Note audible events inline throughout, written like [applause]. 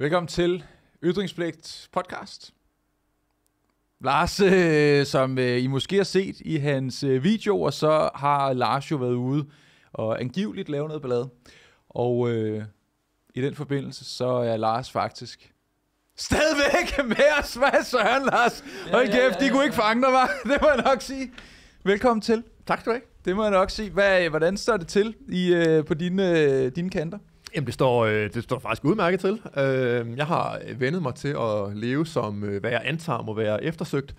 Velkommen til Ytringspligt podcast. Lars, øh, som øh, I måske har set i hans øh, videoer, så har Lars jo været ude og angiveligt lave noget ballade. Og øh, i den forbindelse, så er Lars faktisk stadigvæk [laughs] med os. Hvad søren, Lars? Ja, Hold ja, kæft, ja, ja, ja. de kunne ikke fange dig, var. [laughs] Det må jeg nok sige. Velkommen til. Tak skal du have. Det må jeg nok sige. Hvad, øh, hvordan står det til i, øh, på dine, øh, dine kanter? Jamen, det står, øh, det står faktisk udmærket til. Øh, jeg har vendet mig til at leve som, øh, hvad jeg antager må være eftersøgt.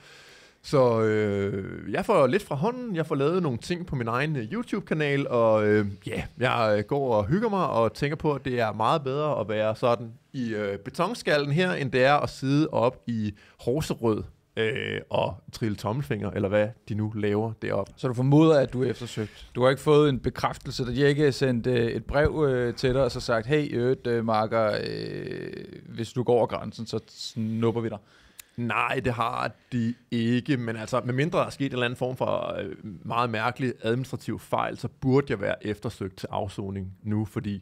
Så øh, jeg får lidt fra hånden, jeg får lavet nogle ting på min egen YouTube-kanal, og øh, yeah, jeg går og hygger mig og tænker på, at det er meget bedre at være sådan i øh, betonskallen her, end det er at sidde op i horserød øh, og trille tommelfinger, eller hvad de nu laver deroppe. Så du formoder, at du er eftersøgt? Du har ikke fået en bekræftelse, da de ikke sendt øh, et brev øh, til dig, og så sagt, hey, øh, Marker, øh, hvis du går over grænsen, så snupper vi dig. Nej, det har de ikke, men altså, med mindre der er sket en eller anden form for øh, meget mærkelig administrativ fejl, så burde jeg være eftersøgt til afsoning nu, fordi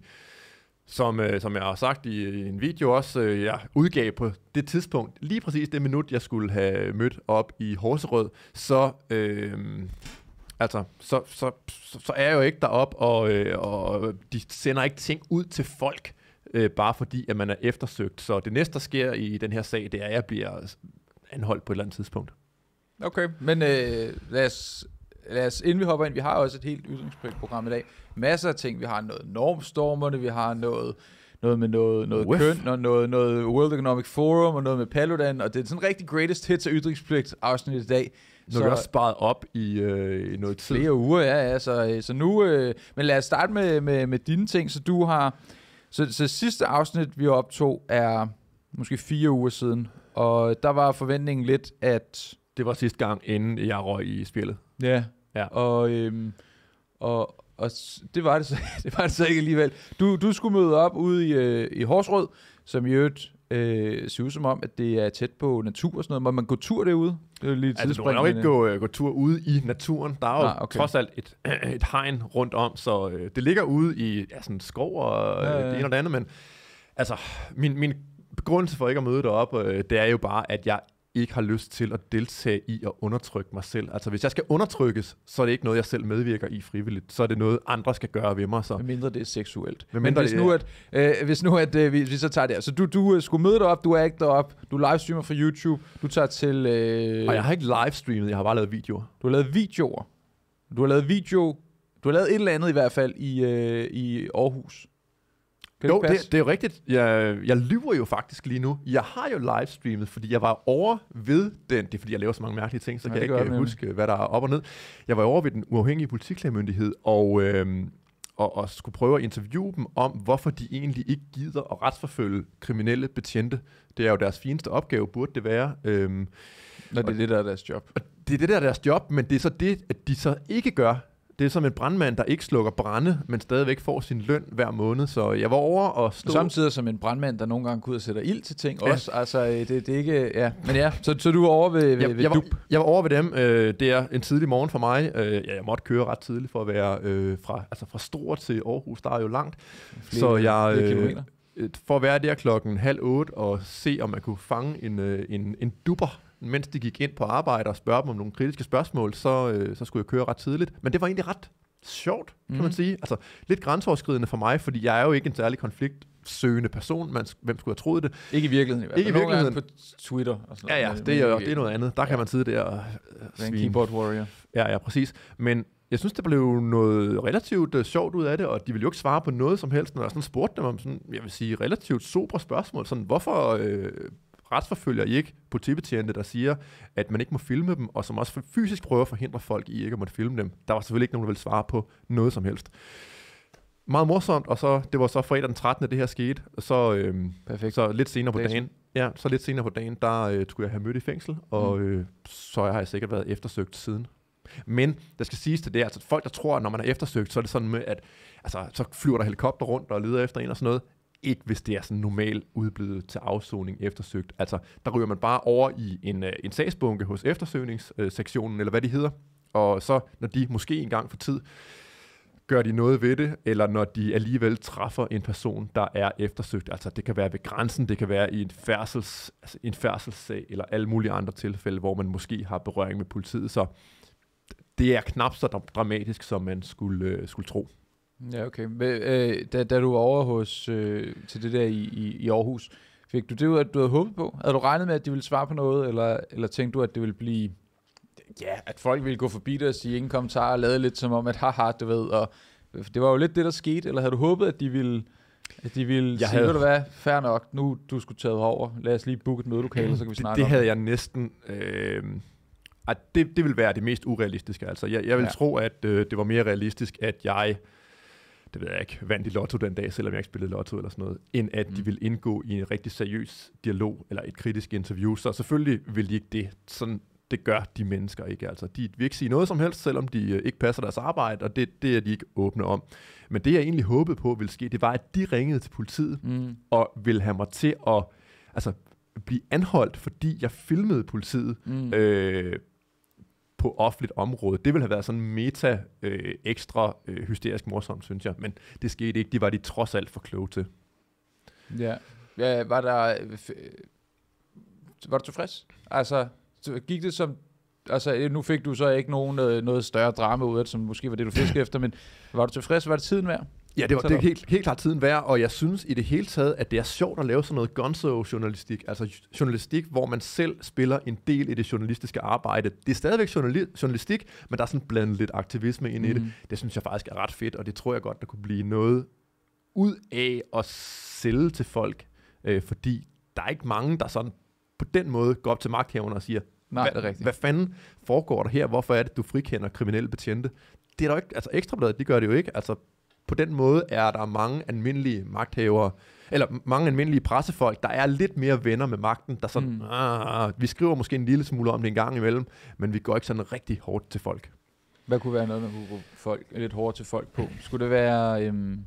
som, øh, som jeg har sagt i, i en video også, øh, jeg udgav på det tidspunkt, lige præcis det minut, jeg skulle have mødt op i Horserød, så... Øh, Altså, så, så, så, så er jeg jo ikke derop, og, øh, og de sender ikke ting ud til folk, øh, bare fordi, at man er eftersøgt. Så det næste, der sker i den her sag, det er, at jeg bliver anholdt på et eller andet tidspunkt. Okay, men øh, lad os lad os, inden vi hopper ind, vi har også et helt ytringsprogram i dag. Masser af ting. Vi har noget normstormerne, vi har noget noget med noget, noget Whiff. køn, og noget, noget World Economic Forum, og noget med Paludan, og det er sådan en rigtig greatest hits af ytringspligt afsnit i dag. Nu er vi også sparet op i, øh, i noget tid. Flere uger, ja, ja. Så, øh, så nu, øh, men lad os starte med, med, med dine ting, så du har... Så, så sidste afsnit, vi optog, er måske fire uger siden, og der var forventningen lidt, at... Det var sidste gang, inden jeg røg i spillet. Ja. Ja. Og, øhm, og, og det, var det, så, [laughs] det var det så ikke alligevel. Du, du skulle møde op ude i, øh, i Horsrød, som i øvrigt øh, ser ud som om, at det er tæt på natur og sådan noget. Må man gå tur derude? Det er lige altså, du må nok ikke gå, øh, øh, gå tur ude i naturen. Der er jo ah, okay. trods alt et, øh, [clears throat] et hegn rundt om, så øh, det ligger ude i ja, sådan skov og øh, ja, ja. det ene og det andet, men altså, min, min begrundelse for ikke at møde dig op, øh, det er jo bare, at jeg ikke har lyst til at deltage i at undertrykke mig selv. Altså hvis jeg skal undertrykkes, så er det ikke noget, jeg selv medvirker i frivilligt. Så er det noget, andre skal gøre ved mig. Så. Hvad mindre det er seksuelt. Hvad mindre Men hvis, det, nu, at, øh, hvis nu, at øh, vi, vi så tager det her. Så du, du øh, skulle møde dig op, du er ikke derop, du livestreamer fra YouTube, du tager til... Øh... Og jeg har ikke livestreamet, jeg har bare lavet videoer. Du har lavet videoer. Du har lavet video, du har lavet et eller andet i hvert fald i, øh, i Aarhus. Kan jo, det, det er jo rigtigt. Jeg, jeg lyver jo faktisk lige nu. Jeg har jo livestreamet, fordi jeg var over ved den... Det er, fordi jeg laver så mange mærkelige ting, så ja, kan jeg ikke øh, huske, hvad der er op og ned. Jeg var over ved den uafhængige politiklagemyndighed, og... Øhm, og, og skulle prøve at interviewe dem om, hvorfor de egentlig ikke gider at retsforfølge kriminelle betjente. Det er jo deres fineste opgave, burde det være. Øhm, Når det er det, der er deres job. Og det er det, der er deres job, men det er så det, at de så ikke gør, det er som en brandmand, der ikke slukker brænde, men stadigvæk får sin løn hver måned. Så jeg var over og stod... Samtidig som en brandmand, der nogle gange går ud og sætter ild til ting ja. også. Altså, øh, det, det er ikke... Ja, men ja. Så, så du er over ved, ved, jeg, ved jeg var, jeg var over ved dem. Øh, det er en tidlig morgen for mig. Øh, ja, jeg måtte køre ret tidligt for at være øh, fra, altså fra Stor til Aarhus. Der er jo langt. Flere, så jeg... Øh, øh, for at være der klokken halv otte og se, om man kunne fange en, øh, en, en duber mens de gik ind på arbejde og spørgte dem om nogle kritiske spørgsmål, så, øh, så skulle jeg køre ret tidligt. Men det var egentlig ret sjovt, kan mm. man mhm. sige. Altså lidt grænseoverskridende for mig, fordi jeg er jo ikke en særlig konflikt søgende person. Man, hvem skulle have troet det? Ikke i virkeligheden i hvert fald. Ikke i virkeligheden. på Twitter. Og sådan ja, ja, det er, det er noget andet. Der ja. kan man sidde der og er En keyboard warrior. Ja, ja, præcis. Men jeg synes, det blev noget relativt uh, sjovt ud af det, og de ville jo ikke svare på noget som helst, når jeg sådan spurgte dem om sådan, jeg vil sige, relativt super spørgsmål. Sådan, hvorfor øh, retsforfølger I ikke politibetjente, der siger, at man ikke må filme dem, og som også fysisk prøver at forhindre folk i ikke at måtte filme dem. Der var selvfølgelig ikke nogen, der ville svare på noget som helst. Meget morsomt, og så det var så fredag den 13. det her skete, og så, øhm, Perfekt. så lidt senere på dagen, ja, så lidt senere på dagen, der øh, skulle jeg have mødt i fængsel, og mm. øh, så har jeg sikkert været eftersøgt siden. Men der skal siges til det, altså folk der tror, at når man er eftersøgt, så er det sådan med, at altså, så flyver der helikopter rundt og leder efter en og sådan noget. Ikke hvis det er sådan normalt udblivet til afsoning eftersøgt. Altså, der ryger man bare over i en, øh, en sagsbunke hos eftersøgningssektionen, øh, eller hvad de hedder. Og så, når de måske en gang for tid gør de noget ved det, eller når de alligevel træffer en person, der er eftersøgt. Altså det kan være ved grænsen, det kan være i en, færdsels, altså, en færdselssag, eller alle mulige andre tilfælde, hvor man måske har berøring med politiet. Så det er knap så dramatisk, som man skulle, øh, skulle tro. Ja, okay. Men, øh, da, da du var over hos, øh, til det der i, i, i Aarhus, fik du det ud, at du havde håbet på? Havde du regnet med, at de ville svare på noget, eller, eller tænkte du, at det ville blive... Ja, at folk ville gå forbi dig og sige ingen kommentarer, og lade lidt som om, at haha, du ved, og øh, det var jo lidt det, der skete, eller havde du håbet, at de ville, at de ville jeg sige, havde... du hvad, fair nok, nu du skulle tage over, lad os lige booke et mødelokale, så kan vi snakke det, det om havde jeg næsten... Øh... Ej, det, det vil være det mest urealistiske. Altså, jeg, jeg vil ja. tro, at øh, det var mere realistisk, at jeg øh, det ved jeg ikke, vandt i lotto den dag, selvom jeg ikke spillede lotto eller sådan noget, end at mm. de vil indgå i en rigtig seriøs dialog eller et kritisk interview. Så selvfølgelig vil de ikke det. Sådan, det gør de mennesker ikke. Altså, de vil ikke sige noget som helst, selvom de øh, ikke passer deres arbejde, og det, det er de ikke åbne om. Men det, jeg egentlig håbede på ville ske, det var, at de ringede til politiet mm. og ville have mig til at altså, blive anholdt, fordi jeg filmede politiet mm. øh, på offentligt område. Det ville have været sådan meta øh, ekstra øh, hysterisk morsomt, synes jeg. Men det skete ikke. De var de trods alt for kloge til. Ja. ja var der... Øh, var du tilfreds? Altså, gik det som... Altså, øh, nu fik du så ikke nogen, øh, noget større drama ud af det, som måske var det, du fiskede efter, men var du tilfreds? Var det tiden værd? Ja, det var det er helt, helt klart tiden værd, og jeg synes i det hele taget, at det er sjovt at lave sådan noget gonzo-journalistik, altså journalistik, hvor man selv spiller en del i det journalistiske arbejde. Det er stadigvæk journali- journalistik, men der er sådan blandet lidt aktivisme ind mm. i det. Mm. Det synes jeg faktisk er ret fedt, og det tror jeg godt, der kunne blive noget ud af at sælge til folk, øh, fordi der er ikke mange, der sådan på den måde går op til magthaverne og siger, Nej, hvad, det er rigtigt. Hvad fanden foregår der her? Hvorfor er det, du frikender kriminelle betjente? Det er der jo ikke, altså Ekstrabladet, de gør det jo ikke. Altså på den måde er der mange almindelige magthavere, eller mange almindelige pressefolk, der er lidt mere venner med magten, der sådan, mm. Ah, vi skriver måske en lille smule om det en gang imellem, men vi går ikke sådan rigtig hårdt til folk. Hvad kunne være noget, man kunne folk, lidt hårdere til folk på? Skulle det være, øhm,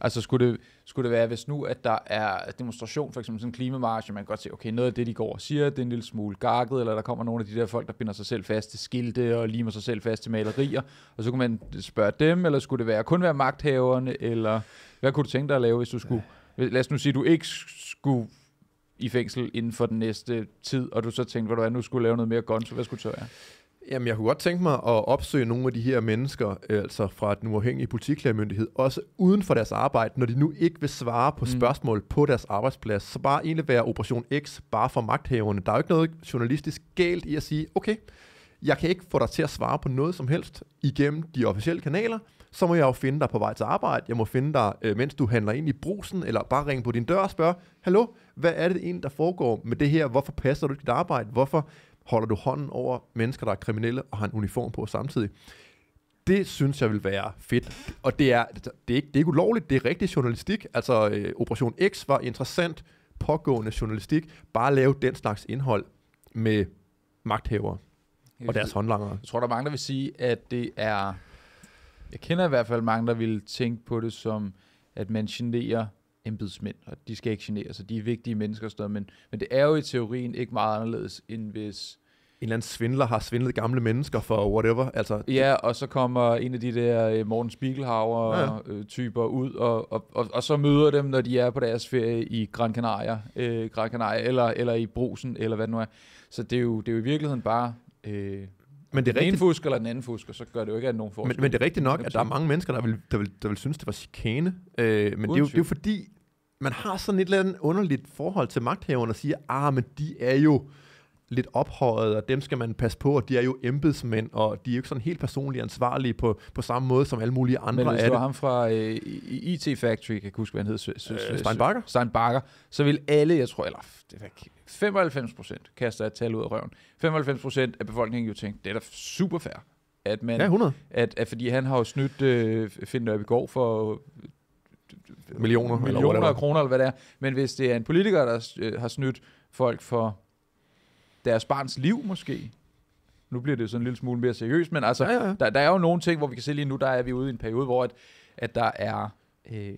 altså skulle det, skulle det være, hvis nu, at der er demonstration, for eksempel sådan en klimamarsch, man kan godt se, okay, noget af det, de går og siger, det er en lille smule garket, eller der kommer nogle af de der folk, der binder sig selv fast til skilte og limer sig selv fast til malerier, og så kunne man spørge dem, eller skulle det være kun være magthaverne, eller hvad kunne du tænke dig at lave, hvis du skulle, lad os nu sige, du ikke skulle i fængsel inden for den næste tid, og du så tænkte, hvad du er, nu skulle lave noget mere så hvad skulle det så være? Jamen, jeg kunne godt tænke mig at opsøge nogle af de her mennesker, øh, altså fra den uafhængige politiklæremyndighed, også uden for deres arbejde, når de nu ikke vil svare på mm. spørgsmål mm. på deres arbejdsplads. Så bare egentlig være Operation X, bare for magthaverne. Der er jo ikke noget journalistisk galt i at sige, okay, jeg kan ikke få dig til at svare på noget som helst igennem de officielle kanaler, så må jeg jo finde dig på vej til arbejde. Jeg må finde dig, øh, mens du handler ind i brusen, eller bare ringe på din dør og spørge, hallo, hvad er det egentlig, der foregår med det her? Hvorfor passer du ikke dit arbejde? Hvorfor holder du hånden over mennesker, der er kriminelle og har en uniform på samtidig. Det synes jeg vil være fedt. Og det er, det er, ikke, det er ikke ulovligt, det er rigtig journalistik. Altså, øh, Operation X var interessant, pågående journalistik. Bare lave den slags indhold med magthavere og deres håndlanger. Jeg tror, der er mange, der vil sige, at det er... Jeg kender i hvert fald mange, der vil tænke på det som, at man generer embedsmænd, og de skal ikke genere sig, de er vigtige mennesker og sådan men, men det er jo i teorien ikke meget anderledes, end hvis... En eller anden svindler har svindlet gamle mennesker for whatever, altså... Ja, og så kommer en af de der øh, Morten Spiegelhauer-typer ja, ja. Øh, ud, og, og, og, og så møder dem, når de er på deres ferie i Gran Canaria, øh, Gran Canaria eller, eller i Brusen, eller hvad det nu er. Så det er jo, det er jo i virkeligheden bare... Øh, men det er den ene fusker eller den anden fusker, så gør det jo ikke, at nogen forskel. Men, men det er rigtigt nok, at der er mange mennesker, der vil, der vil, der vil synes, det var chikane. Øh, men det er, jo, det er jo fordi, man har sådan et eller andet underligt forhold til magthaverne og siger, ah, men de er jo lidt ophøjet, og dem skal man passe på, og de er jo embedsmænd, og de er jo ikke sådan helt personligt ansvarlige på, på samme måde som alle mulige andre Men hvis du var ham fra øh, IT Factory, kan jeg huske, hvad han hed? Øh, Steinbacher, Stein Så vil alle, jeg tror, eller det er 95 procent, kaster et tal ud af røven, 95 procent af befolkningen jo tænkte, det er da super fair. At man, ja, 100. At, at, fordi han har jo snydt øh, Finn Nørby for millioner, millioner eller af kroner, eller hvad det er. Men hvis det er en politiker, der øh, har snydt folk for deres barns liv måske, nu bliver det sådan en lille smule mere seriøst, men altså, ja, ja. Der, der er jo nogle ting, hvor vi kan se lige nu, der er vi ude i en periode, hvor at, at der er... Øh,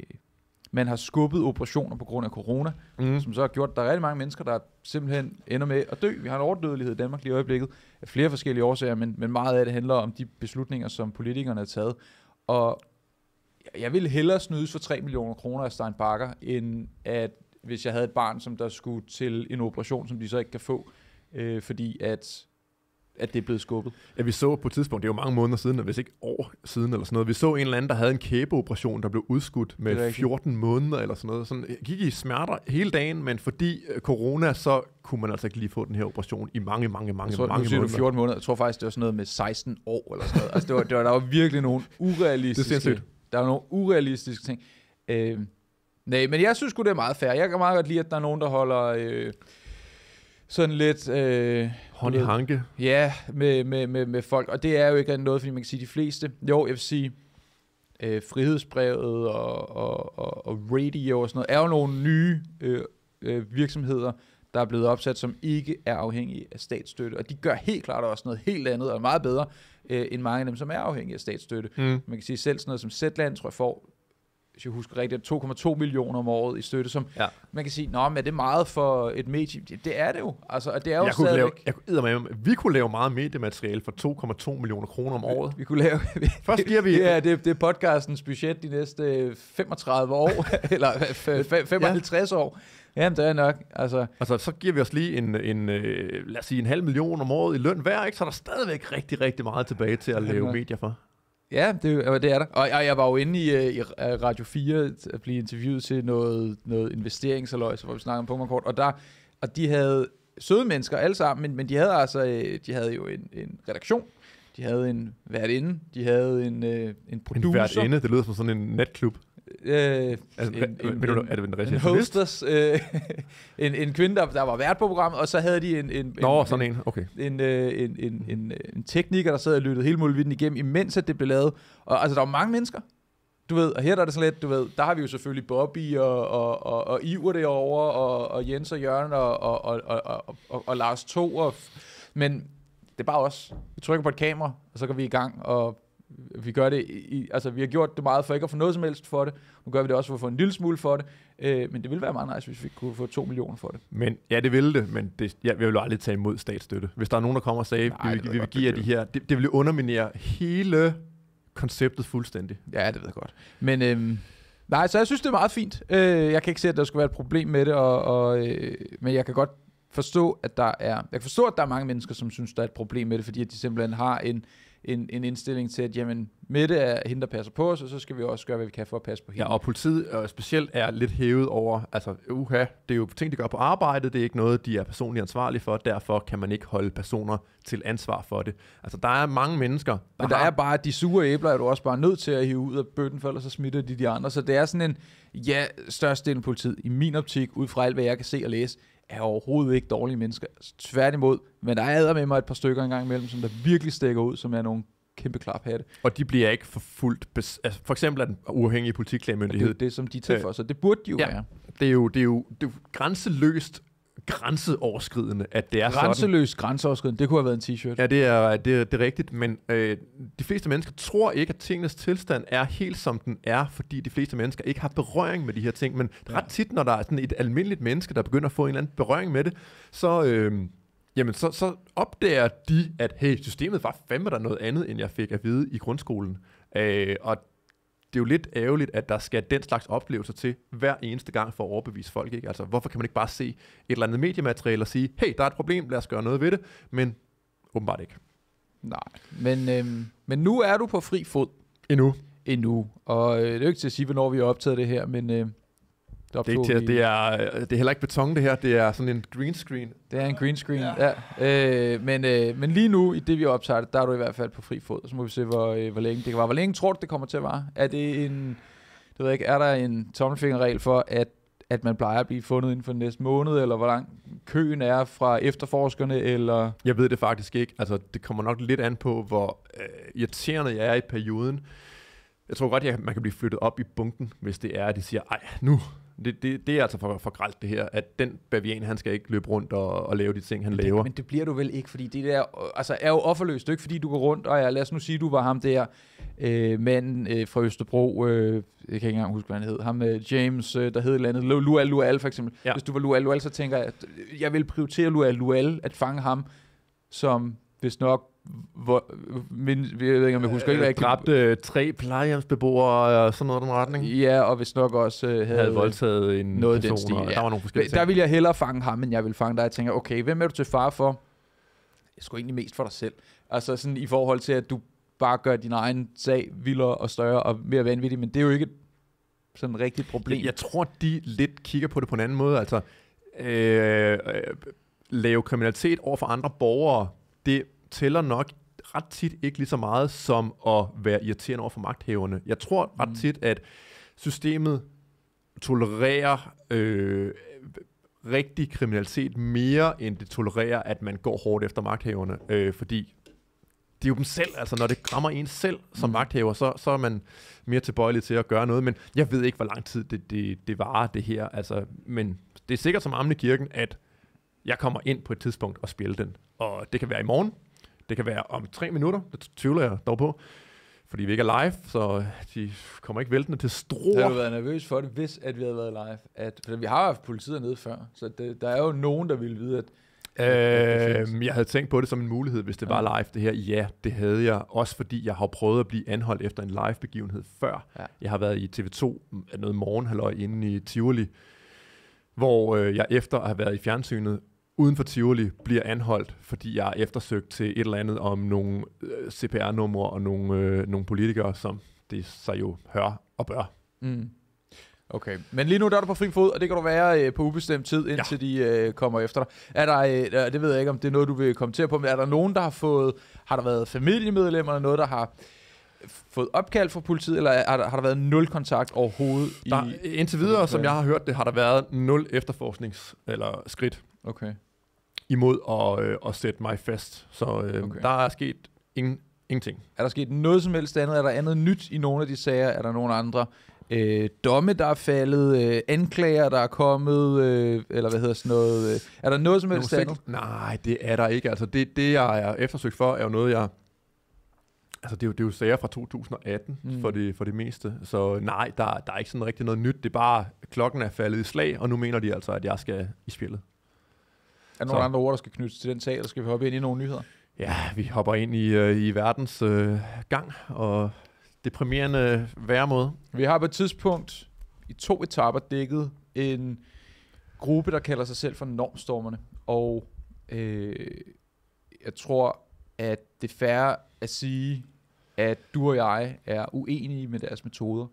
man har skubbet operationer på grund af corona, mm. som så har gjort, at der er rigtig mange mennesker, der simpelthen ender med at dø. Vi har en overdødelighed i Danmark lige i øjeblikket af flere forskellige årsager, men, men meget af det handler om de beslutninger, som politikerne har taget. Og jeg ville hellere snydes for 3 millioner kroner af Stein Bakker, end at hvis jeg havde et barn, som der skulle til en operation, som de så ikke kan få, øh, fordi at at det er blevet skubbet. Ja, vi så på et tidspunkt, det er jo mange måneder siden, hvis ikke år siden eller sådan noget, vi så en eller anden, der havde en kæbeoperation, der blev udskudt med 14 måneder eller sådan noget. Sådan, gik i smerter hele dagen, men fordi øh, corona, så kunne man altså ikke lige få den her operation i mange, mange, mange, tror, mange måneder. Du 14 måneder, jeg tror faktisk, det var sådan noget med 16 år eller sådan noget. Altså, det var, det var, der var virkelig nogle urealistiske... Det er sindssygt der er nogle urealistiske ting. Øh, nej, men jeg synes sgu, det er meget fair. Jeg kan meget godt lide, at der er nogen, der holder... Øh, sådan lidt... Øh, Hånd i hanke. Ja, med, med, med, med folk. Og det er jo ikke noget, fordi man kan sige de fleste. Jo, jeg vil sige, øh, frihedsbrevet og, og, og, og radio og sådan noget, er jo nogle nye øh, øh, virksomheder, der er blevet opsat, som ikke er afhængige af statsstøtte. Og de gør helt klart også noget helt andet og meget bedre, øh, end mange af dem, som er afhængige af statsstøtte. Mm. Man kan sige, selv sådan noget som Zetland, tror jeg, får hvis jeg husker rigtigt, 2,2 millioner om året i støtte, som ja. man kan sige, nå, men er det meget for et medie? Det er det jo. Altså, og det er jo jeg kunne lave, jeg kunne, med, vi kunne lave meget mediemateriale for 2,2 millioner kroner om året. Vi, vi kunne lave... [laughs] Først giver vi... Ja, det, det er podcastens budget de næste 35 øh, år, [laughs] eller 55 øh, ja. år. Ja, det er nok. Altså, altså så giver vi os lige en, en, øh, lad os sige, en halv million om året i løn hver, ikke? så er der stadigvæk rigtig, rigtig meget tilbage til at lave nok. medier for. Ja, det, øh, det er der. Og, jeg, jeg var jo inde i, øh, i Radio 4 at blive interviewet til noget, noget investeringsaløj, så hvor vi snakkede om Pokémon-kort, og, der, og de havde søde mennesker alle sammen, men, men de havde altså, de havde jo en, en redaktion, de havde en værtinde, de havde en, øh, en producer. En værtinde, det lyder som sådan en natklub. Øh, altså, en, en, en, hostess, øh, [laughs] en, en kvinde, der, der var vært på programmet, og så havde de en... en Nå, en, sådan en, okay. En, øh, en, en, en, en tekniker, der sad og lyttede hele muligheden igennem, imens at det blev lavet. Og altså, der var mange mennesker, du ved, og her der er det sådan lidt, du ved, der har vi jo selvfølgelig Bobby og, og, og, og Iver derovre, og, og Jens og Jørgen og, og, og, og, og, og, og Lars Thor, og, men det er bare os. Vi trykker på et kamera, og så går vi i gang, og vi gør det, i, altså vi har gjort det meget for ikke at få noget som helst for det. Nu gør vi det også for at få en lille smule for det. Øh, men det ville være meget nice, hvis vi kunne få 2 millioner for det. Men, ja, det ville det, men det, ja, vi vil jo aldrig tage imod statsstøtte. Hvis der er nogen, der kommer og sagde, Nej, vi, vi, vi vil give jer de her, det, det ville underminere hele konceptet fuldstændig. Ja, det ved jeg godt. Men øhm, nej, så jeg synes, det er meget fint. Øh, jeg kan ikke se, at der skulle være et problem med det, og, og, øh, men jeg kan godt forstå, at der er, jeg kan forstå, at der er mange mennesker, som synes, der er et problem med det, fordi at de simpelthen har en, en, en indstilling til, at jamen, Mette er hende, der passer på os, og så skal vi også gøre, hvad vi kan for at passe på hende. Ja, og politiet øh, specielt er lidt hævet over, altså uha, det er jo ting, de gør på arbejdet, det er ikke noget, de er personligt ansvarlige for, derfor kan man ikke holde personer til ansvar for det. Altså der er mange mennesker, der Men der har... er bare, de sure æbler er du også bare nødt til at hive ud af bøtten, for ellers så smitter de de andre. Så det er sådan en, ja, størst af politiet, i min optik, ud fra alt, hvad jeg kan se og læse, er overhovedet ikke dårlige mennesker. Tværtimod, men der er med mig et par stykker engang imellem, som der virkelig stikker ud, som er nogle kæmpe klaphatte. Og de bliver ikke forfulgt, bes- altså for eksempel er den uafhængige politiklagemyndighed. Det er jo det, som de tager for, så det burde de jo ja, være. Det er jo, det er jo, det er jo grænseløst grænseoverskridende, at det er Grænseløs sådan. grænseoverskridende, det kunne have været en t-shirt. Ja, det er, det, er, det er rigtigt, men øh, de fleste mennesker tror ikke, at tingenes tilstand er helt som den er, fordi de fleste mennesker ikke har berøring med de her ting, men ja. ret tit, når der er sådan et almindeligt menneske, der begynder at få en eller anden berøring med det, så... Øh, jamen så, så opdager de, at hey, systemet var fandme der noget andet, end jeg fik at vide i grundskolen. Øh, og det er jo lidt ærgerligt, at der skal den slags oplevelser til hver eneste gang for at overbevise folk. Ikke? Altså, hvorfor kan man ikke bare se et eller andet mediemateriale og sige, hey, der er et problem, lad os gøre noget ved det, men åbenbart ikke. Nej, men, øhm, men nu er du på fri fod. Endnu. Endnu, og øh, det er jo ikke til at sige, hvornår vi har optaget det her, men... Øh det, det, er ikke til, det, er, øh, det er heller ikke beton, det her. Det er sådan en green screen. Det er en green screen, ja. ja. Øh, men, øh, men lige nu, i det vi optager der er du i hvert fald på fri fod. Så må vi se, hvor, øh, hvor længe det kan være. Hvor længe tror du, det kommer til at være? Er det en... Det ved ikke, er der en tommelfingerregel for, at, at man plejer at blive fundet inden for den næste måned, eller hvor lang køen er fra efterforskerne, eller... Jeg ved det faktisk ikke. Altså, det kommer nok lidt an på, hvor øh, irriterende jeg er i perioden. Jeg tror godt, at man kan blive flyttet op i bunken, hvis det er, at de siger, ej, nu det, det, det er altså for, for grælt det her, at den bavian, han skal ikke løbe rundt og, og lave de ting, han men det, laver. Men det bliver du vel ikke, fordi det der altså, er jo offerløst. Det er ikke, fordi du går rundt, og ja, lad os nu sige, du var ham der øh, mand øh, fra Østerbro, øh, jeg kan ikke engang huske, hvad han hed, ham øh, James, øh, der hed et eller andet, Lual Lual for eksempel. Ja. Hvis du var Lual Lual, så tænker jeg, at jeg vil prioritere Lual Lual at fange ham, som hvis nok hvor, men, jeg ved ikke, om jeg husker øh, ikke, hvad jeg øh, dræbte øh, tre plejehjemsbeboere og øh, sådan noget den retning. Ja, og hvis nok også øh, havde, havde voldtaget en noget person, den stil, ja. der var nogle forskellige ting. Der ville jeg hellere fange ham, end jeg ville fange dig. Jeg tænker, okay, hvem er du til far for? Jeg skulle egentlig mest for dig selv. Altså sådan i forhold til, at du bare gør din egen sag vildere og større og mere vanvittig, men det er jo ikke sådan et rigtigt problem. Jeg, jeg tror, de lidt kigger på det på en anden måde. Altså, øh, øh, lave kriminalitet over for andre borgere, det tæller nok ret tit ikke lige så meget som at være irriterende over for magthaverne. Jeg tror ret mm. tit, at systemet tolererer øh, rigtig kriminalitet mere, end det tolererer, at man går hårdt efter magthaverne. Øh, fordi det er jo dem selv, altså når det rammer en selv som mm. magthaver, så, så er man mere tilbøjelig til at gøre noget, men jeg ved ikke, hvor lang tid det, det, det varer, det her, altså, men det er sikkert som amne kirken, at jeg kommer ind på et tidspunkt og spiller den, og det kan være i morgen, det kan være om tre minutter, det tvivler jeg dog på, fordi vi ikke er live, så de kommer ikke væltende til stro. Jeg har været nervøs for det, hvis at vi havde været live. At, for vi har haft politiet nede før, så det, der er jo nogen, der ville vide, at Øh, jeg havde tænkt på det som en mulighed, hvis det ja. var live det her. Ja, det havde jeg. Også fordi jeg har prøvet at blive anholdt efter en live begivenhed før. Ja. Jeg har været i TV2 noget morgenhalløj inde i Tivoli, hvor øh, jeg efter at have været i fjernsynet uden for Tivoli bliver anholdt, fordi jeg er eftersøgt til et eller andet om nogle øh, CPR-numre og nogle, øh, nogle politikere, som det så jo hører og bør. Mm. Okay, men lige nu der er du på fri fod, og det kan du være øh, på ubestemt tid, indtil ja. de øh, kommer efter dig. Er der, øh, det ved jeg ikke, om det er noget, du vil kommentere på, men er der nogen, der har fået, har der været familiemedlemmer eller noget, der har fået opkald fra politiet, eller har der, har der været nul kontakt overhovedet? Der, i, indtil videre, som jeg har hørt det, har der været nul efterforsknings- eller skridt. Okay imod at, øh, at sætte mig fast. Så øh, okay. der er sket ingen, ingenting. Er der sket noget som helst andet? Er der andet nyt i nogle af de sager? Er der nogle andre øh, domme, der er faldet? Øh, anklager, der er kommet? Øh, eller hvad hedder sådan noget? Øh, er der noget som helst andet? Nej, det er der ikke. Altså det, det, jeg er eftersøgt for, er jo noget, jeg... Altså, det er jo, det er jo sager fra 2018 mm. for, det, for det meste, så nej, der, der er ikke sådan rigtig noget nyt. Det er bare, klokken er faldet i slag, og nu mener de altså, at jeg skal i spillet. Er der nogle andre ord, der skal knyttes til den sag, eller skal vi hoppe ind i nogle nyheder? Ja, vi hopper ind i, øh, i verdens øh, gang og deprimerende væremåde. Vi har på et tidspunkt i to etapper dækket en gruppe, der kalder sig selv for normstormerne. Og øh, jeg tror, at det er færre at sige, at du og jeg er uenige med deres metoder.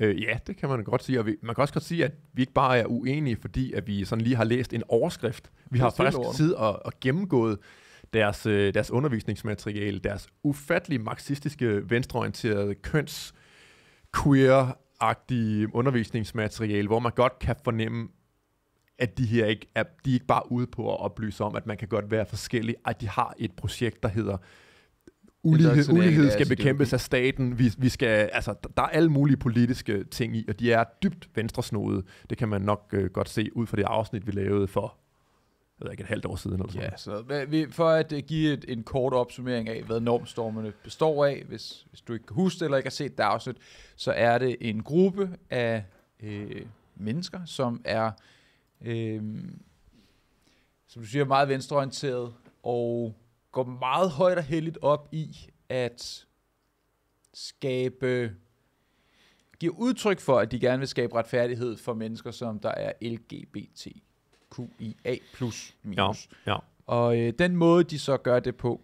Øh, ja, det kan man godt sige. Og vi, man kan også godt sige, at vi ikke bare er uenige, fordi at vi sådan lige har læst en overskrift. Vi har faktisk tid og, og gennemgået deres, øh, deres undervisningsmateriale, deres ufattelig marxistiske, venstreorienterede, køns queer agtige undervisningsmateriale, hvor man godt kan fornemme, at de her ikke er, de er ikke bare ude på at oplyse om, at man kan godt være forskellig, at de har et projekt, der hedder ulighed, ulighed skal bekæmpes af staten. Vi, vi skal, altså, der er alle mulige politiske ting i, og de er dybt venstresnodede. Det kan man nok øh, godt se ud fra det afsnit, vi lavede for jeg ved ikke, et halvt år siden eller sådan ja, så, For at øh, give et, en kort opsummering af, hvad normstormerne består af, hvis, hvis du ikke kan huske det eller ikke har set det afsnit, så er det en gruppe af øh, mennesker, som er, øh, som du siger, meget venstreorienteret og går meget højt og heldigt op i at skabe, give udtryk for, at de gerne vil skabe retfærdighed for mennesker, som der er LGBTQIA plus minus. Ja, ja. Og øh, den måde, de så gør det på,